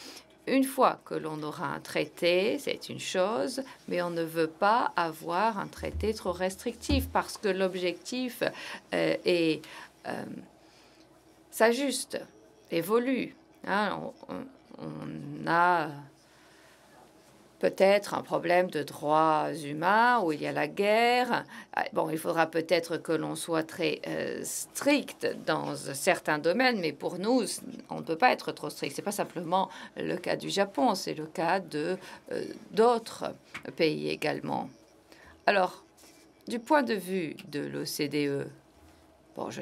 une fois que l'on aura un traité, c'est une chose, mais on ne veut pas avoir un traité trop restrictif parce que l'objectif euh, est s'ajuste, évolue. Hein. on a peut-être un problème de droits humains où il y a la guerre. Ah, bon, il faudra peut-être que l'on soit très euh, strict dans certains domaines, mais pour nous, on ne peut pas être trop strict. C'est pas simplement le cas du Japon, c'est le cas de euh, d'autres pays également. Alors, du point de vue de l'OCDE, bon, je,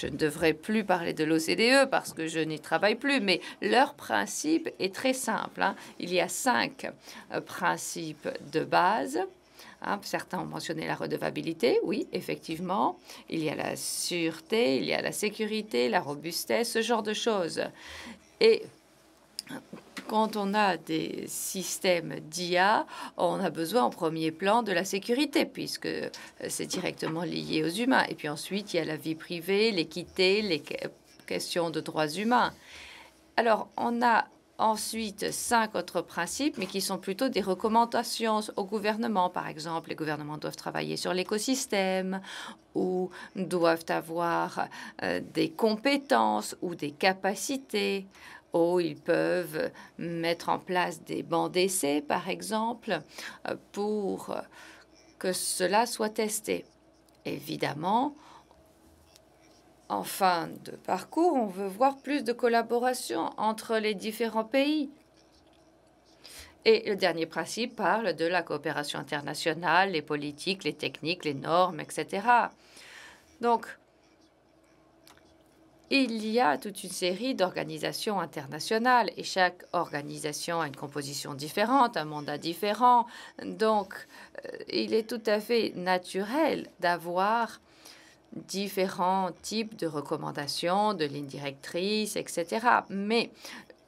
je ne devrais plus parler de l'OCDE parce que je n'y travaille plus, mais leur principe est très simple. Hein. Il y a cinq euh, principes de base. Hein. certains ont mentionné la redevabilité, oui, effectivement. Il y a la sûreté, il y a la sécurité, la robustesse, ce genre de choses. Et quand on a des systèmes d'IA, on a besoin en premier plan de la sécurité, puisque euh, c'est directement lié aux humains. Et puis ensuite, il y a la vie privée, l'équité, les questions de droits humains. Alors, on a ensuite cinq autres principes, mais qui sont plutôt des recommandations au gouvernement. Par exemple, les gouvernements doivent travailler sur l'écosystème ou doivent avoir euh, des compétences ou des capacités où ils peuvent mettre en place des bancs d'essai, par exemple, euh, pour euh, que cela soit testé. Évidemment, en fin de parcours, on veut voir plus de collaboration entre les différents pays. Et le dernier principe parle de la coopération internationale, les politiques, les techniques, les normes, etc. Donc, il y a toute une série d'organisations internationales et chaque organisation a une composition différente, un mandat différent. Donc, euh, il est tout à fait naturel d'avoir différents types de recommandations, de lignes directrices, etc. Mais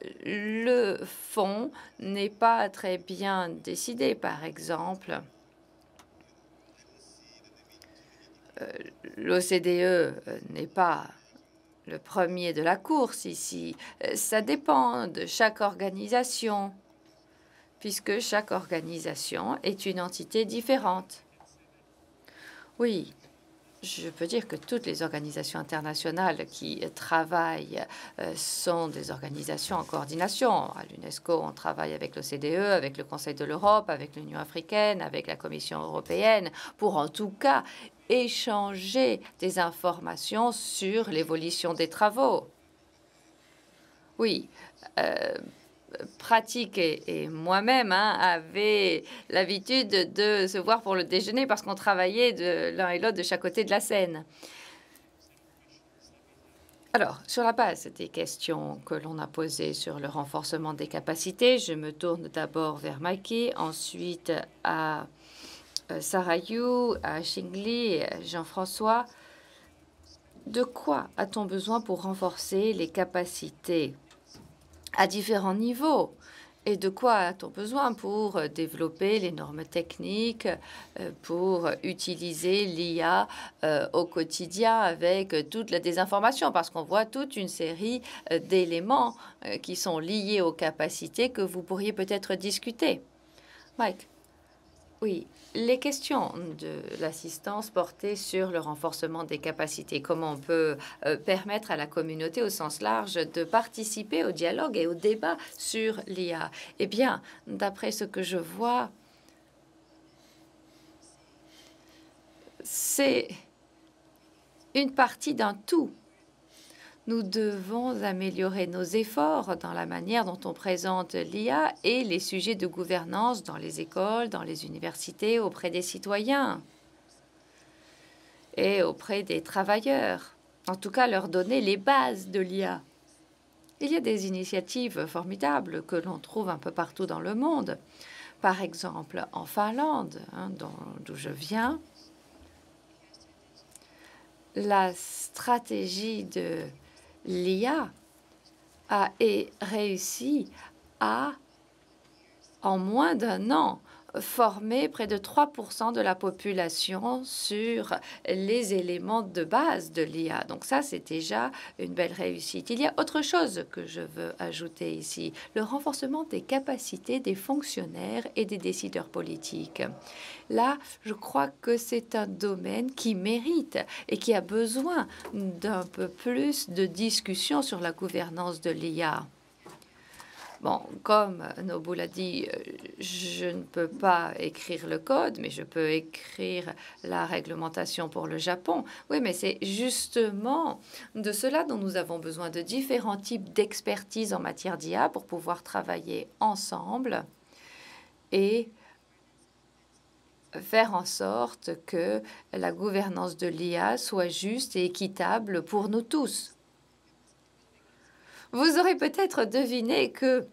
euh, le fond n'est pas très bien décidé, par exemple. Euh, L'OCDE n'est pas le premier de la course ici. Euh, ça dépend de chaque organisation, puisque chaque organisation est une entité différente. Oui, je peux dire que toutes les organisations internationales qui travaillent euh, sont des organisations en coordination. À l'UNESCO, on travaille avec l'OCDE, avec le Conseil de l'Europe, avec l'Union africaine, avec la Commission européenne, pour en tout cas échanger des informations sur l'évolution des travaux. Oui, euh, pratique et, moi-même hein, avait l'habitude de se voir pour le déjeuner parce qu'on travaillait de l'un et l'autre de chaque côté de la Seine. Alors, sur la base des questions que l'on a posées sur le renforcement des capacités, je me tourne d'abord vers Mikey, ensuite à euh, Sarah Yu, à euh, euh, Jean-François, de quoi a-t-on besoin pour renforcer les capacités à différents niveaux et de quoi a-t-on besoin pour développer les normes techniques, pour utiliser l'IA au quotidien avec toute la désinformation Parce qu'on voit toute une série d'éléments qui sont liés aux capacités que vous pourriez peut-être discuter. Mike Oui, les questions de l'assistance portaient sur le renforcement des capacités, comment on peut euh, permettre à la communauté au sens large de participer au dialogue et au débat sur l'IA. Eh bien, d'après ce que je vois, c'est une partie d'un tout nous devons améliorer nos efforts dans la manière dont on présente l'IA et les sujets de gouvernance dans les écoles, dans les universités, auprès des citoyens et auprès des travailleurs. En tout cas, leur donner les bases de l'IA. Il y a des initiatives formidables que l'on trouve un peu partout dans le monde. Par exemple, en Finlande, hein, d'où je viens, la stratégie de l'IA a réussi à, en moins d'un an, former près de 3% de la population sur les éléments de base de l'IA. Donc ça, c'est déjà une belle réussite. Il y a autre chose que je veux ajouter ici, le renforcement des capacités des fonctionnaires et des décideurs politiques. Là, je crois que c'est un domaine qui mérite et qui a besoin d'un peu plus de discussion sur la gouvernance de l'IA. Bon, comme euh, Nobu l'a dit, euh, je ne peux pas écrire le code, mais je peux écrire la réglementation pour le Japon. Oui, mais c'est justement de cela dont nous avons besoin, de différents types d'expertise en matière d'IA pour pouvoir travailler ensemble et faire en sorte que la gouvernance de l'IA soit juste et équitable pour nous tous. Vous aurez peut-être deviné que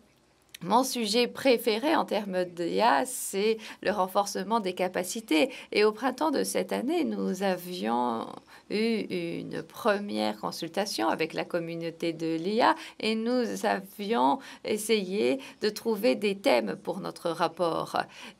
mon sujet préféré en termes d'IA, c'est le renforcement des capacités. Et au printemps de cette année, nous avions eu une première consultation avec la communauté de l'IA et nous avions essayé de trouver des thèmes pour notre rapport.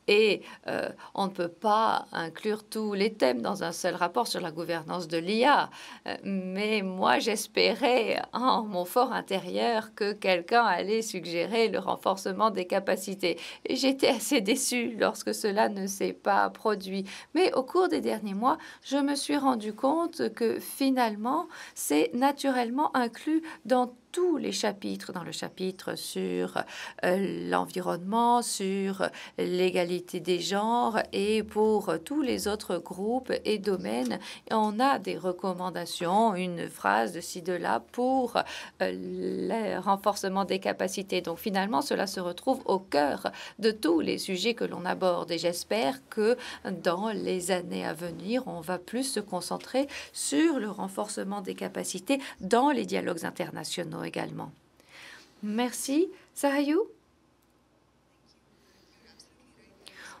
Et euh, on ne peut pas inclure tous les thèmes dans un seul rapport sur la gouvernance de l'IA. Euh, mais moi, j'espérais en mon fort intérieur que quelqu'un allait suggérer le renforcement des capacités. J'étais assez déçue lorsque cela ne s'est pas produit. Mais au cours des derniers mois, je me suis rendu compte que finalement, c'est naturellement inclus dans tous les chapitres, dans le chapitre sur euh, l'environnement, sur l'égalité des genres et pour tous les autres groupes et domaines. on a des recommandations, une phrase de ci, de là pour euh, le renforcement des capacités. Donc finalement, cela se retrouve au cœur de tous les sujets que l'on aborde et j'espère que dans les années à venir, on va plus se concentrer sur le renforcement des capacités dans les dialogues internationaux également. Merci. Sahayou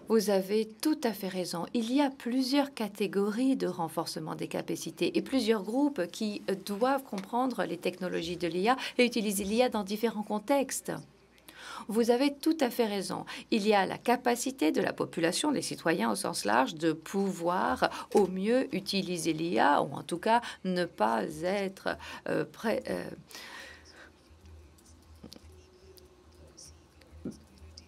Vous avez tout à fait raison. Il y a plusieurs catégories de renforcement des capacités et plusieurs groupes qui doivent comprendre les technologies de l'IA et utiliser l'IA dans différents contextes. Vous avez tout à fait raison. Il y a la capacité de la population, des citoyens au sens large, de pouvoir au mieux utiliser l'IA ou en tout cas ne pas être euh, prêt. Euh,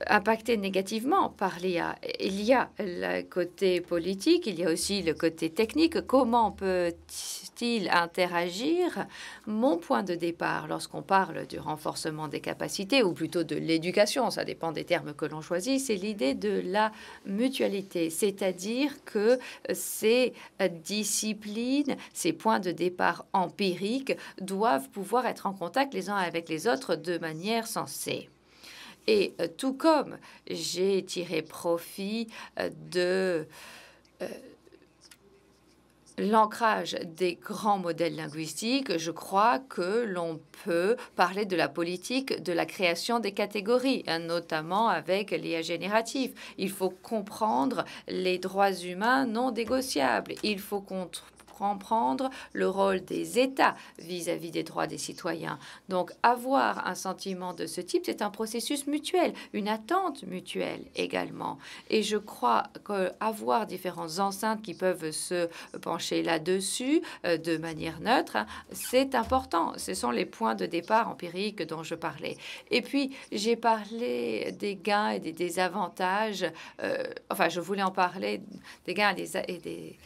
impacté négativement par l'IA. Il y a le côté politique, il y a aussi le côté technique. Comment peut-il interagir Mon point de départ lorsqu'on parle du renforcement des capacités, ou plutôt de l'éducation, ça dépend des termes que l'on choisit, c'est l'idée de la mutualité, c'est-à-dire que ces disciplines, ces points de départ empiriques doivent pouvoir être en contact les uns avec les autres de manière sensée. Et euh, tout comme j'ai tiré profit euh, de euh, l'ancrage des grands modèles linguistiques, je crois que l'on peut parler de la politique de la création des catégories, hein, notamment avec l'IA génératif. Il faut comprendre les droits humains non négociables. Il faut comprendre comprendre le rôle des États vis-à-vis des droits des citoyens. Donc avoir un sentiment de ce type, c'est un processus mutuel, une attente mutuelle également. Et je crois qu'avoir différentes enceintes qui peuvent se pencher là-dessus euh, de manière neutre, hein, c'est important. Ce sont les points de départ empiriques dont je parlais. Et puis, j'ai parlé des gains et des désavantages. Euh, enfin, je voulais en parler des gains des, et des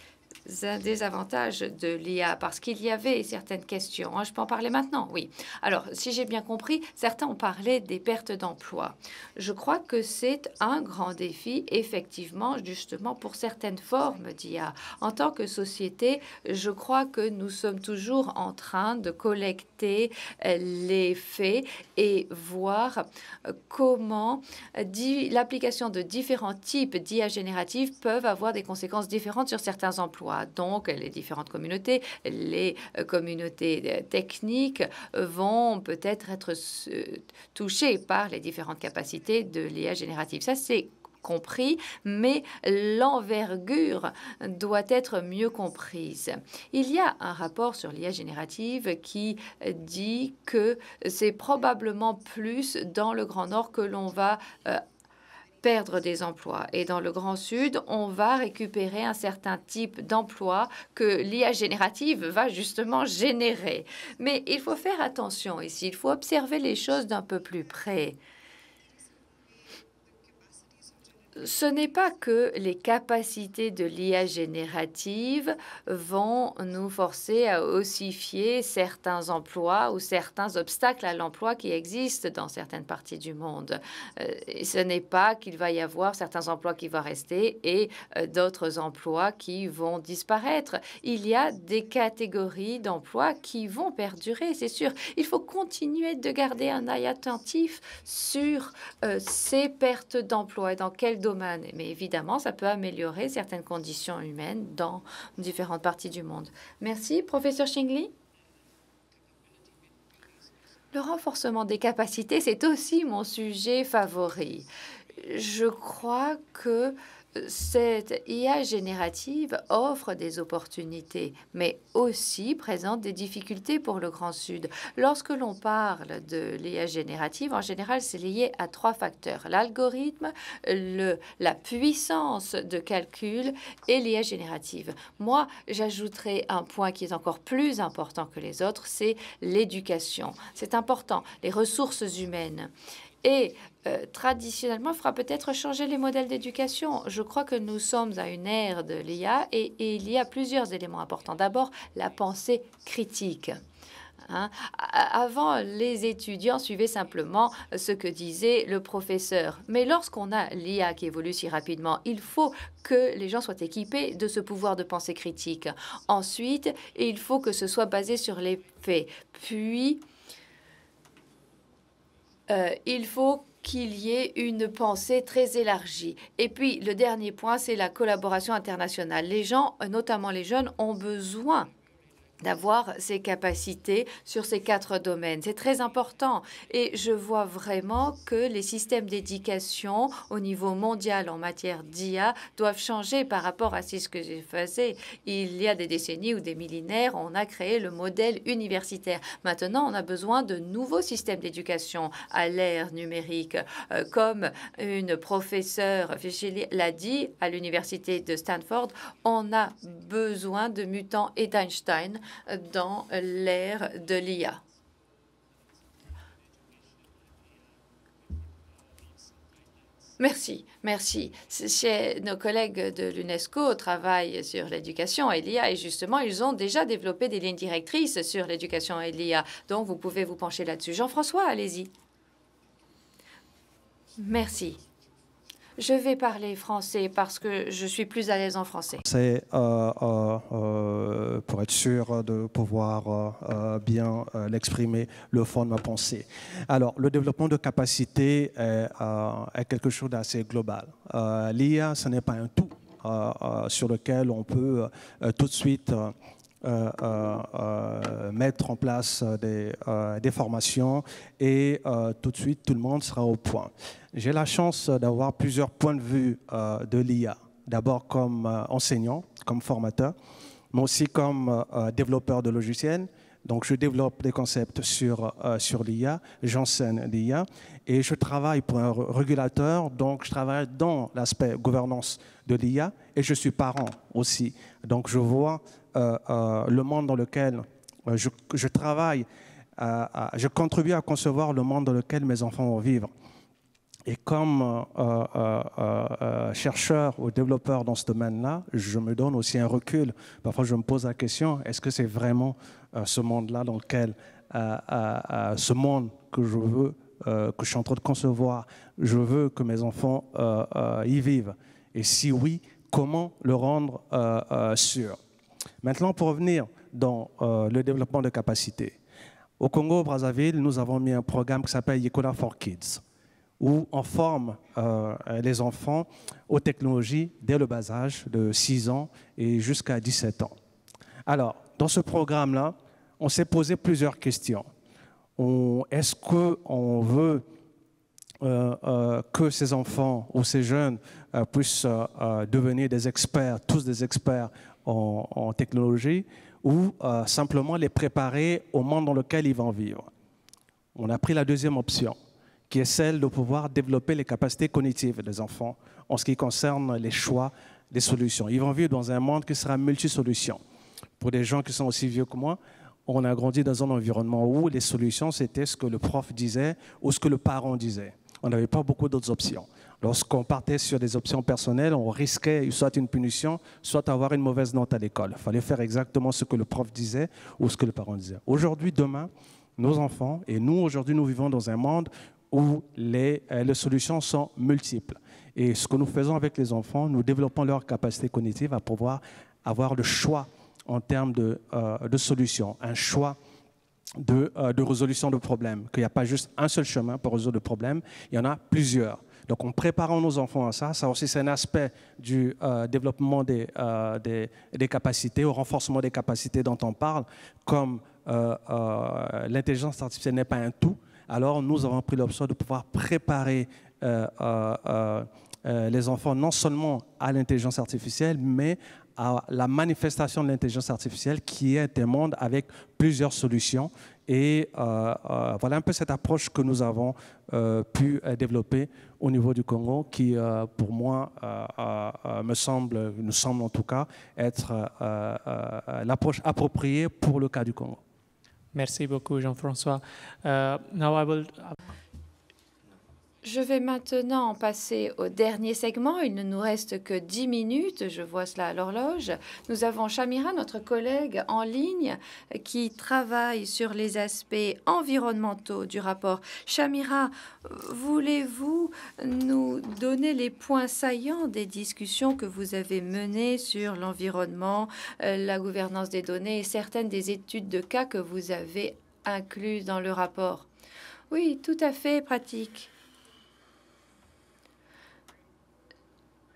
des avantages de l'IA parce qu'il y avait certaines questions. Hein, je peux en parler maintenant Oui. Alors, si j'ai bien compris, certains ont parlé des pertes d'emplois. Je crois que c'est un grand défi, effectivement, justement, pour certaines formes d'IA. En tant que société, je crois que nous sommes toujours en train de collecter euh, les faits et voir euh, comment euh, l'application de différents types d'IA générative peuvent avoir des conséquences différentes sur certains emplois donc les différentes communautés, les euh, communautés euh, techniques euh, vont peut-être être, touchées par les différentes capacités de l'IA générative. Ça, c'est compris, mais l'envergure doit être mieux comprise. Il y a un rapport sur l'IA générative qui dit que c'est probablement plus dans le Grand Nord que l'on va perdre des emplois. Et dans le Grand Sud, on va récupérer un certain type d'emploi que l'IA générative va justement générer. Mais il faut faire attention ici, il faut observer les choses d'un peu plus près ce n'est pas que les capacités de l'IA générative vont nous forcer à ossifier certains emplois ou certains obstacles à l'emploi qui existent dans certaines parties du monde. Euh, ce n'est pas qu'il va y avoir certains emplois qui vont rester et euh, d'autres emplois qui vont disparaître. Il y a des catégories d'emplois qui vont perdurer, c'est sûr. Il faut continuer de garder un œil attentif sur euh, ces pertes d'emplois dans quel mais évidemment, ça peut améliorer certaines conditions humaines dans différentes parties du monde. Merci, professeur Shingli. Le renforcement des capacités, c'est aussi mon sujet favori. Je crois que cette IA générative offre des opportunités, mais aussi présente des difficultés pour le Grand Sud. Lorsque l'on parle de l'IA générative, en général, c'est lié à trois facteurs. L'algorithme, la puissance de calcul et l'IA générative. Moi, j'ajouterai un point qui est encore plus important que les autres, c'est l'éducation. C'est important, les ressources humaines. Et euh, traditionnellement, fera peut-être changer les modèles d'éducation. Je crois que nous sommes à une ère de l'IA et, il y a plusieurs éléments importants. D'abord, la pensée critique. Hein. Avant, les étudiants suivaient simplement ce que disait le professeur. Mais lorsqu'on a l'IA qui évolue si rapidement, il faut que les gens soient équipés de ce pouvoir de pensée critique. Ensuite, il faut que ce soit basé sur les faits. Puis, euh, il faut qu'il y ait une pensée très élargie. Et puis, le dernier point, c'est la collaboration internationale. Les gens, euh, notamment les jeunes, ont besoin d'avoir ces capacités sur ces quatre domaines. C'est très important et je vois vraiment que les systèmes d'éducation au niveau mondial en matière d'IA doivent changer par rapport à ce que j'ai fait. Il y a des décennies ou des millénaires, on a créé le modèle universitaire. Maintenant, on a besoin de nouveaux systèmes d'éducation à l'ère numérique. Euh, comme une professeure l'a dit à l'université de Stanford, on a besoin de mutants et d'Einstein dans l'ère de l'IA. Merci, merci. Chez nos collègues de l'UNESCO travaillent sur l'éducation et l'IA et justement, ils ont déjà développé des lignes directrices sur l'éducation et l'IA. Donc, vous pouvez vous pencher là-dessus. Jean-François, allez-y. Merci. Je vais parler français parce que je suis plus à l'aise en français. C'est euh, euh, euh, pour être sûr de pouvoir bien l'exprimer, le fond de ma pensée. Alors, le développement de capacité est, est quelque chose d'assez global. L'IA, ce n'est pas un tout sur lequel on peut tout de suite... Euh, euh, euh, mettre en place des, des formations et tout de suite tout le monde sera au point. J'ai la chance d'avoir plusieurs points de vue de l'IA, d'abord comme enseignant, comme formateur, mais aussi comme développeur de logiciels. Donc je développe des concepts sur, sur l'IA, j'enseigne l'IA et je travaille pour un régulateur, donc je travaille dans l'aspect gouvernance de l'IA et je suis parent aussi. Donc je vois euh, euh, le monde dans lequel euh, je, travaille, je contribue à concevoir le monde dans lequel mes enfants vont vivre. Et comme chercheur ou développeur dans ce domaine-là, je me donne aussi un recul. Parfois, je me pose la question, est-ce que c'est vraiment ce monde-là dans lequel, ce monde que je veux euh, que je suis en train de concevoir, je veux que mes enfants euh, euh, y vivent Et si oui, comment le rendre sûr Maintenant, pour revenir dans le développement de capacités. Au Congo-Brazzaville, au nous avons mis un programme qui s'appelle Ecola for Kids, où on forme les enfants aux technologies dès le bas âge, de 6 ans et jusqu'à 17 ans. Alors, dans ce programme-là, on s'est posé plusieurs questions est-ce qu'on veut euh, euh, que ces enfants ou ces jeunes euh, puissent devenir des experts, tous des experts en, technologie, ou simplement les préparer au monde dans lequel ils vont vivre. On a pris la deuxième option, qui est celle de pouvoir développer les capacités cognitives des enfants en ce qui concerne les choix des solutions. Ils vont vivre dans un monde qui sera multi-solutions. Pour des gens qui sont aussi vieux que moi, on a grandi dans un environnement où les solutions, c'était ce que le prof disait ou ce que le parent disait. On n'avait pas beaucoup d'autres options. Lorsqu'on partait sur des options personnelles, on risquait soit une punition, soit avoir une mauvaise note à l'école. Il fallait faire exactement ce que le prof disait ou ce que le parent disait. Aujourd'hui, demain, nos enfants et nous, aujourd'hui, nous vivons dans un monde où les, euh, les solutions sont multiples. Et ce que nous faisons avec les enfants, nous développons leur capacité cognitive à pouvoir avoir le choix en termes de, euh, solutions, un choix de, euh, résolution de problèmes, qu'il n'y a pas juste un seul chemin pour résoudre le problème, il y en a plusieurs. Donc en préparant nos enfants à ça, ça aussi c'est un aspect du euh, développement des, des, capacités, au renforcement des capacités dont on parle, comme l'intelligence artificielle n'est pas un tout, alors nous avons pris l'option de pouvoir préparer les enfants non seulement à l'intelligence artificielle, mais à la manifestation de l'intelligence artificielle qui est un monde avec plusieurs solutions. Et euh, euh, voilà un peu cette approche que nous avons euh, pu développer au niveau du Congo, qui pour moi me semble, nous semble en tout cas, être l'approche appropriée pour le cas du Congo. Merci beaucoup, Jean-François. Uh, now I je vais maintenant passer au dernier segment. Il ne nous reste que dix minutes. Je vois cela à l'horloge. Nous avons Shamira, notre collègue en ligne, qui travaille sur les aspects environnementaux du rapport. Shamira, voulez-vous nous donner les points saillants des discussions que vous avez menées sur l'environnement, euh, la gouvernance des données et certaines des études de cas que vous avez incluses dans le rapport Oui, tout à fait pratique.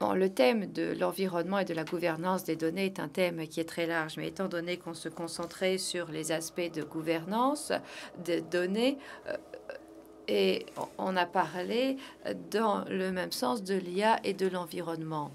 le thème de l'environnement et de la gouvernance des données est un thème qui est très large, mais étant donné qu'on se concentrait sur les aspects de gouvernance des données, euh, et on a parlé dans le même sens de l'IA et de l'environnement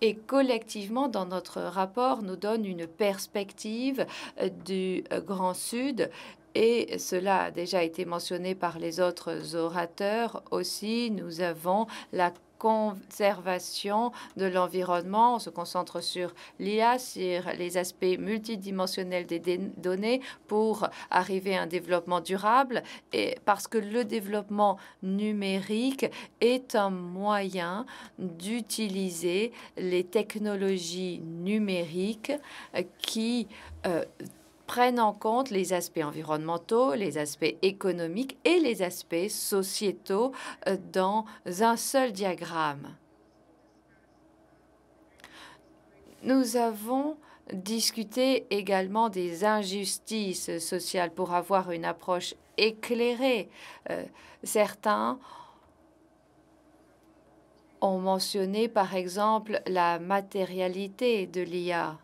et collectivement dans notre rapport nous donne une perspective euh, du euh, Grand Sud. Et cela a déjà été mentionné par les autres orateurs aussi. Nous avons la conservation de l'environnement. On se concentre sur l'IA, sur les aspects multidimensionnels des données pour arriver à un développement durable et parce que le développement numérique est un moyen d'utiliser les technologies numériques qui euh, prennent en compte les aspects environnementaux, les aspects économiques et les aspects sociétaux euh, dans un seul diagramme. Nous avons discuté également des injustices sociales pour avoir une approche éclairée. Euh, certains ont mentionné par exemple la matérialité de l'IA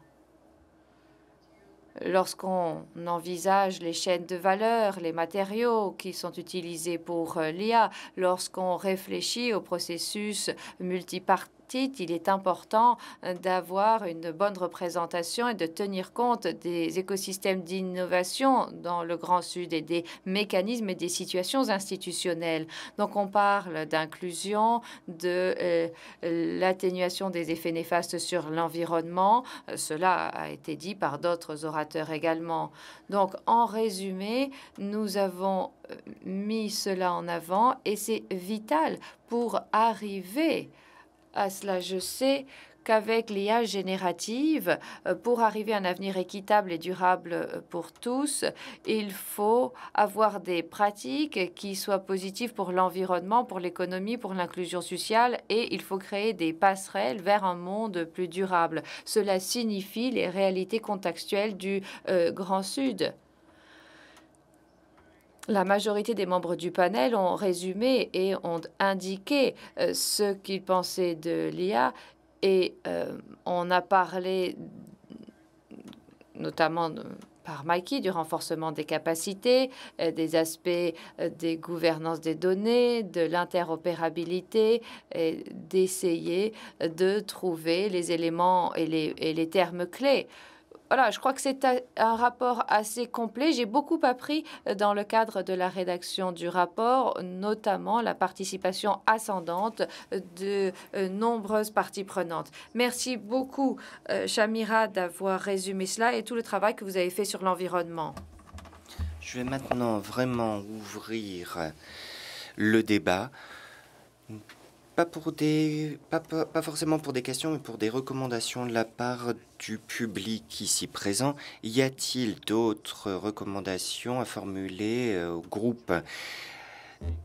lorsqu'on envisage les chaînes de valeur, les matériaux qui sont utilisés pour euh, l'IA, lorsqu'on réfléchit au processus multipartite, il est important euh, d'avoir une bonne représentation et de tenir compte des écosystèmes d'innovation dans le Grand Sud et des mécanismes et des situations institutionnelles. Donc on parle d'inclusion, de euh, l'atténuation des effets néfastes sur l'environnement. Euh, cela a été dit par d'autres orateurs également. Donc en résumé, nous avons mis cela en avant et c'est vital pour arriver à à cela. Je sais qu'avec l'IA générative, euh, pour arriver à un avenir équitable et durable euh, pour tous, il faut avoir des pratiques qui soient positives pour l'environnement, pour l'économie, pour l'inclusion sociale, et il faut créer des passerelles vers un monde plus durable. Cela signifie les réalités contextuelles du euh, Grand Sud la majorité des membres du panel ont résumé et ont indiqué euh, ce qu'ils pensaient de l'IA et euh, on a parlé notamment euh, par Mikey du renforcement des capacités, des aspects des gouvernances des données, de l'interopérabilité, et d'essayer de trouver les éléments et les termes clés voilà, je crois que c'est un rapport assez complet. J'ai beaucoup appris euh, dans le cadre de la rédaction du rapport, notamment la participation ascendante euh, de euh, nombreuses parties prenantes. Merci beaucoup, Shamira, d'avoir résumé cela et tout le travail que vous avez fait sur l'environnement. Je vais maintenant vraiment ouvrir le débat pas, pour des, pas, pas, forcément pour des questions, mais pour des recommandations de la part du public ici présent. Y a-t-il d'autres recommandations à formuler euh, au groupe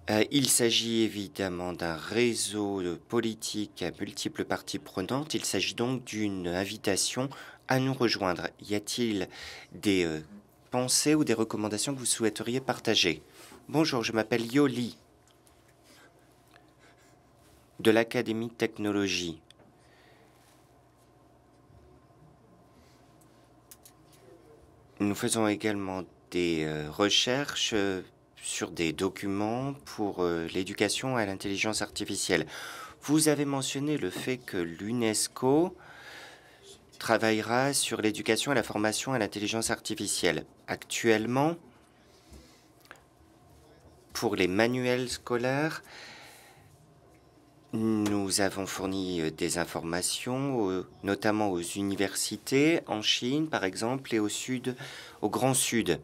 euh, il s'agit évidemment d'un réseau politique à multiples parties prenantes. Il s'agit donc d'une invitation à nous rejoindre. Y a-t-il des euh, pensées ou des recommandations que vous souhaiteriez partager Bonjour, je m'appelle Yoli de l'Académie de technologie. Nous faisons également des euh, recherches euh, sur des documents pour euh, l'éducation à l'intelligence artificielle. Vous avez mentionné le fait que l'UNESCO travaillera sur l'éducation et la formation à l'intelligence artificielle. Actuellement, pour les manuels scolaires, nous avons fourni euh, des informations, euh, notamment aux universités en Chine, par exemple, et au sud, au Grand Sud.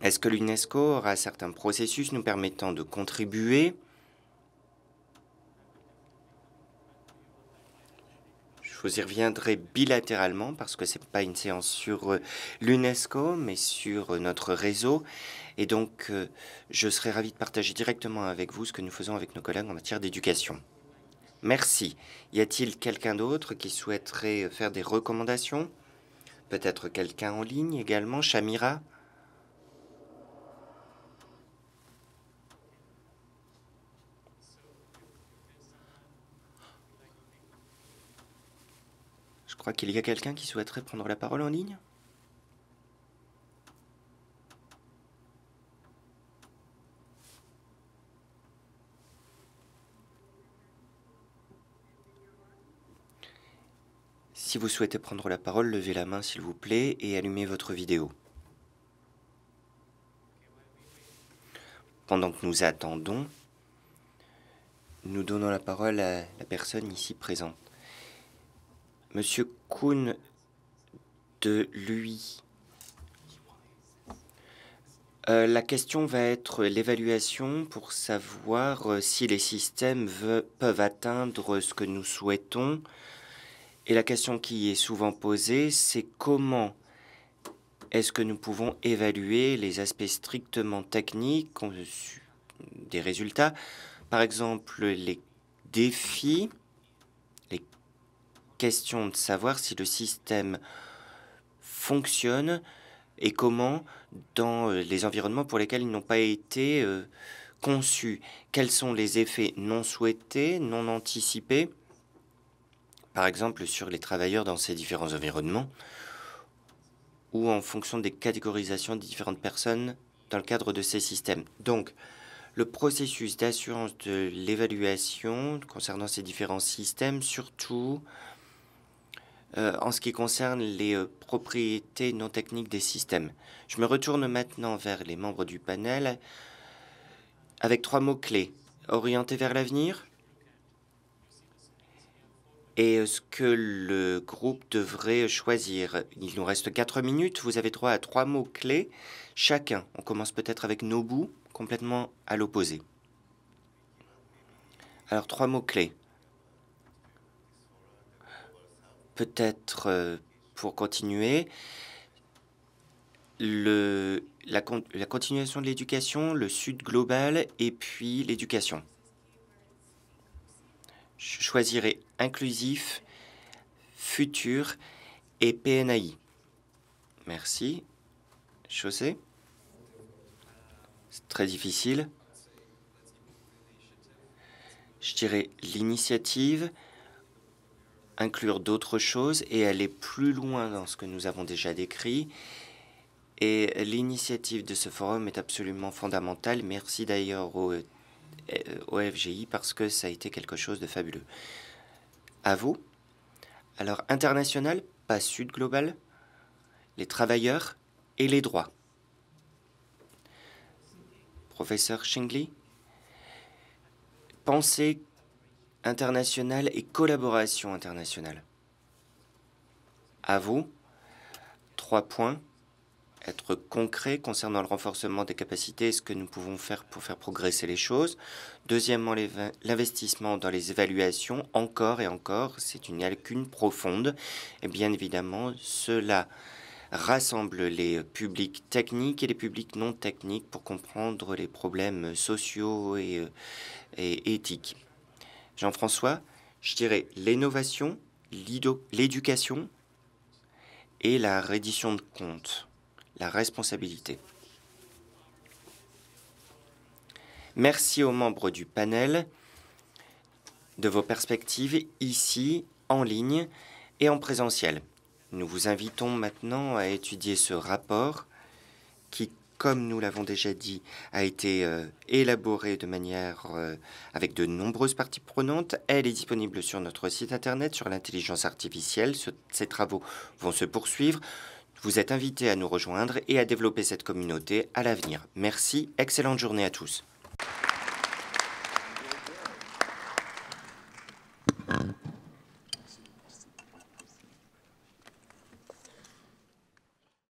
Est-ce que l'UNESCO aura certains processus nous permettant de contribuer Je vous y reviendrai bilatéralement parce que ce n'est pas une séance sur euh, l'UNESCO, mais sur notre réseau. Et donc, euh, je serais ravi de partager directement avec vous ce que nous faisons avec nos collègues en matière d'éducation. Merci. Y a-t-il quelqu'un d'autre qui souhaiterait euh, faire des recommandations Peut-être quelqu'un en ligne également, Chamira. Je crois qu'il y a quelqu'un qui souhaiterait prendre la parole en ligne. Si vous souhaitez prendre la parole, levez la main s'il vous plaît et allumez votre vidéo. Pendant que nous attendons, nous donnons la parole à la personne ici présente. Monsieur Kuhn de lui. Euh, la question va être l'évaluation pour savoir euh, si les systèmes peuvent atteindre ce que nous souhaitons et la question qui est souvent posée, c'est comment est-ce que nous pouvons évaluer les aspects strictement techniques des résultats, par exemple les défis, les questions de savoir si le système fonctionne et comment dans euh, les environnements pour lesquels ils n'ont pas été euh, conçus, quels sont les effets non souhaités, non anticipés par exemple sur les travailleurs dans ces différents environnements, ou en fonction des catégorisations des différentes personnes dans le cadre de ces systèmes. Donc, le processus d'assurance de l'évaluation concernant ces différents systèmes, surtout euh, en ce qui concerne les euh, propriétés non techniques des systèmes. Je me retourne maintenant vers les membres du panel avec trois mots-clés. Orienté vers l'avenir, et ce que le groupe devrait choisir. Il nous reste quatre minutes, vous avez droit à trois mots clés chacun. On commence peut-être avec Nobu, complètement à l'opposé. Alors trois mots clés. Peut-être euh, pour continuer, le, la, la continuation de l'éducation, le sud global et puis l'éducation. Je choisirai inclusif, futur et PNAI. Merci. Chaussée C'est très difficile. Je dirais l'initiative, inclure d'autres choses et aller plus loin dans ce que nous avons déjà décrit. Et l'initiative de ce forum est absolument fondamentale. Merci d'ailleurs aux au euh, FGI parce que ça a été quelque chose de fabuleux. À vous. Alors, international, pas sud global, les travailleurs et les droits. Professeur Shingli, pensée internationale et collaboration internationale. À vous, trois points être concret concernant le renforcement des capacités ce que nous pouvons faire pour faire progresser les choses. Deuxièmement, l'investissement dans les évaluations, encore et encore, c'est une alcune profonde. Et bien évidemment, cela rassemble les publics techniques et les publics non techniques pour comprendre les problèmes sociaux et, euh, et éthiques. Jean-François, je dirais l'innovation, l'éducation et la reddition de comptes la responsabilité. Merci aux membres du panel de vos perspectives ici, en ligne et en présentiel. Nous vous invitons maintenant à étudier ce rapport qui, comme nous l'avons déjà dit, a été euh, élaboré de manière euh, avec de nombreuses parties prenantes. Elle est disponible sur notre site internet sur l'intelligence artificielle. ces travaux vont se poursuivre. Vous êtes invités à nous rejoindre et à développer cette communauté à l'avenir. Merci, excellente journée à tous.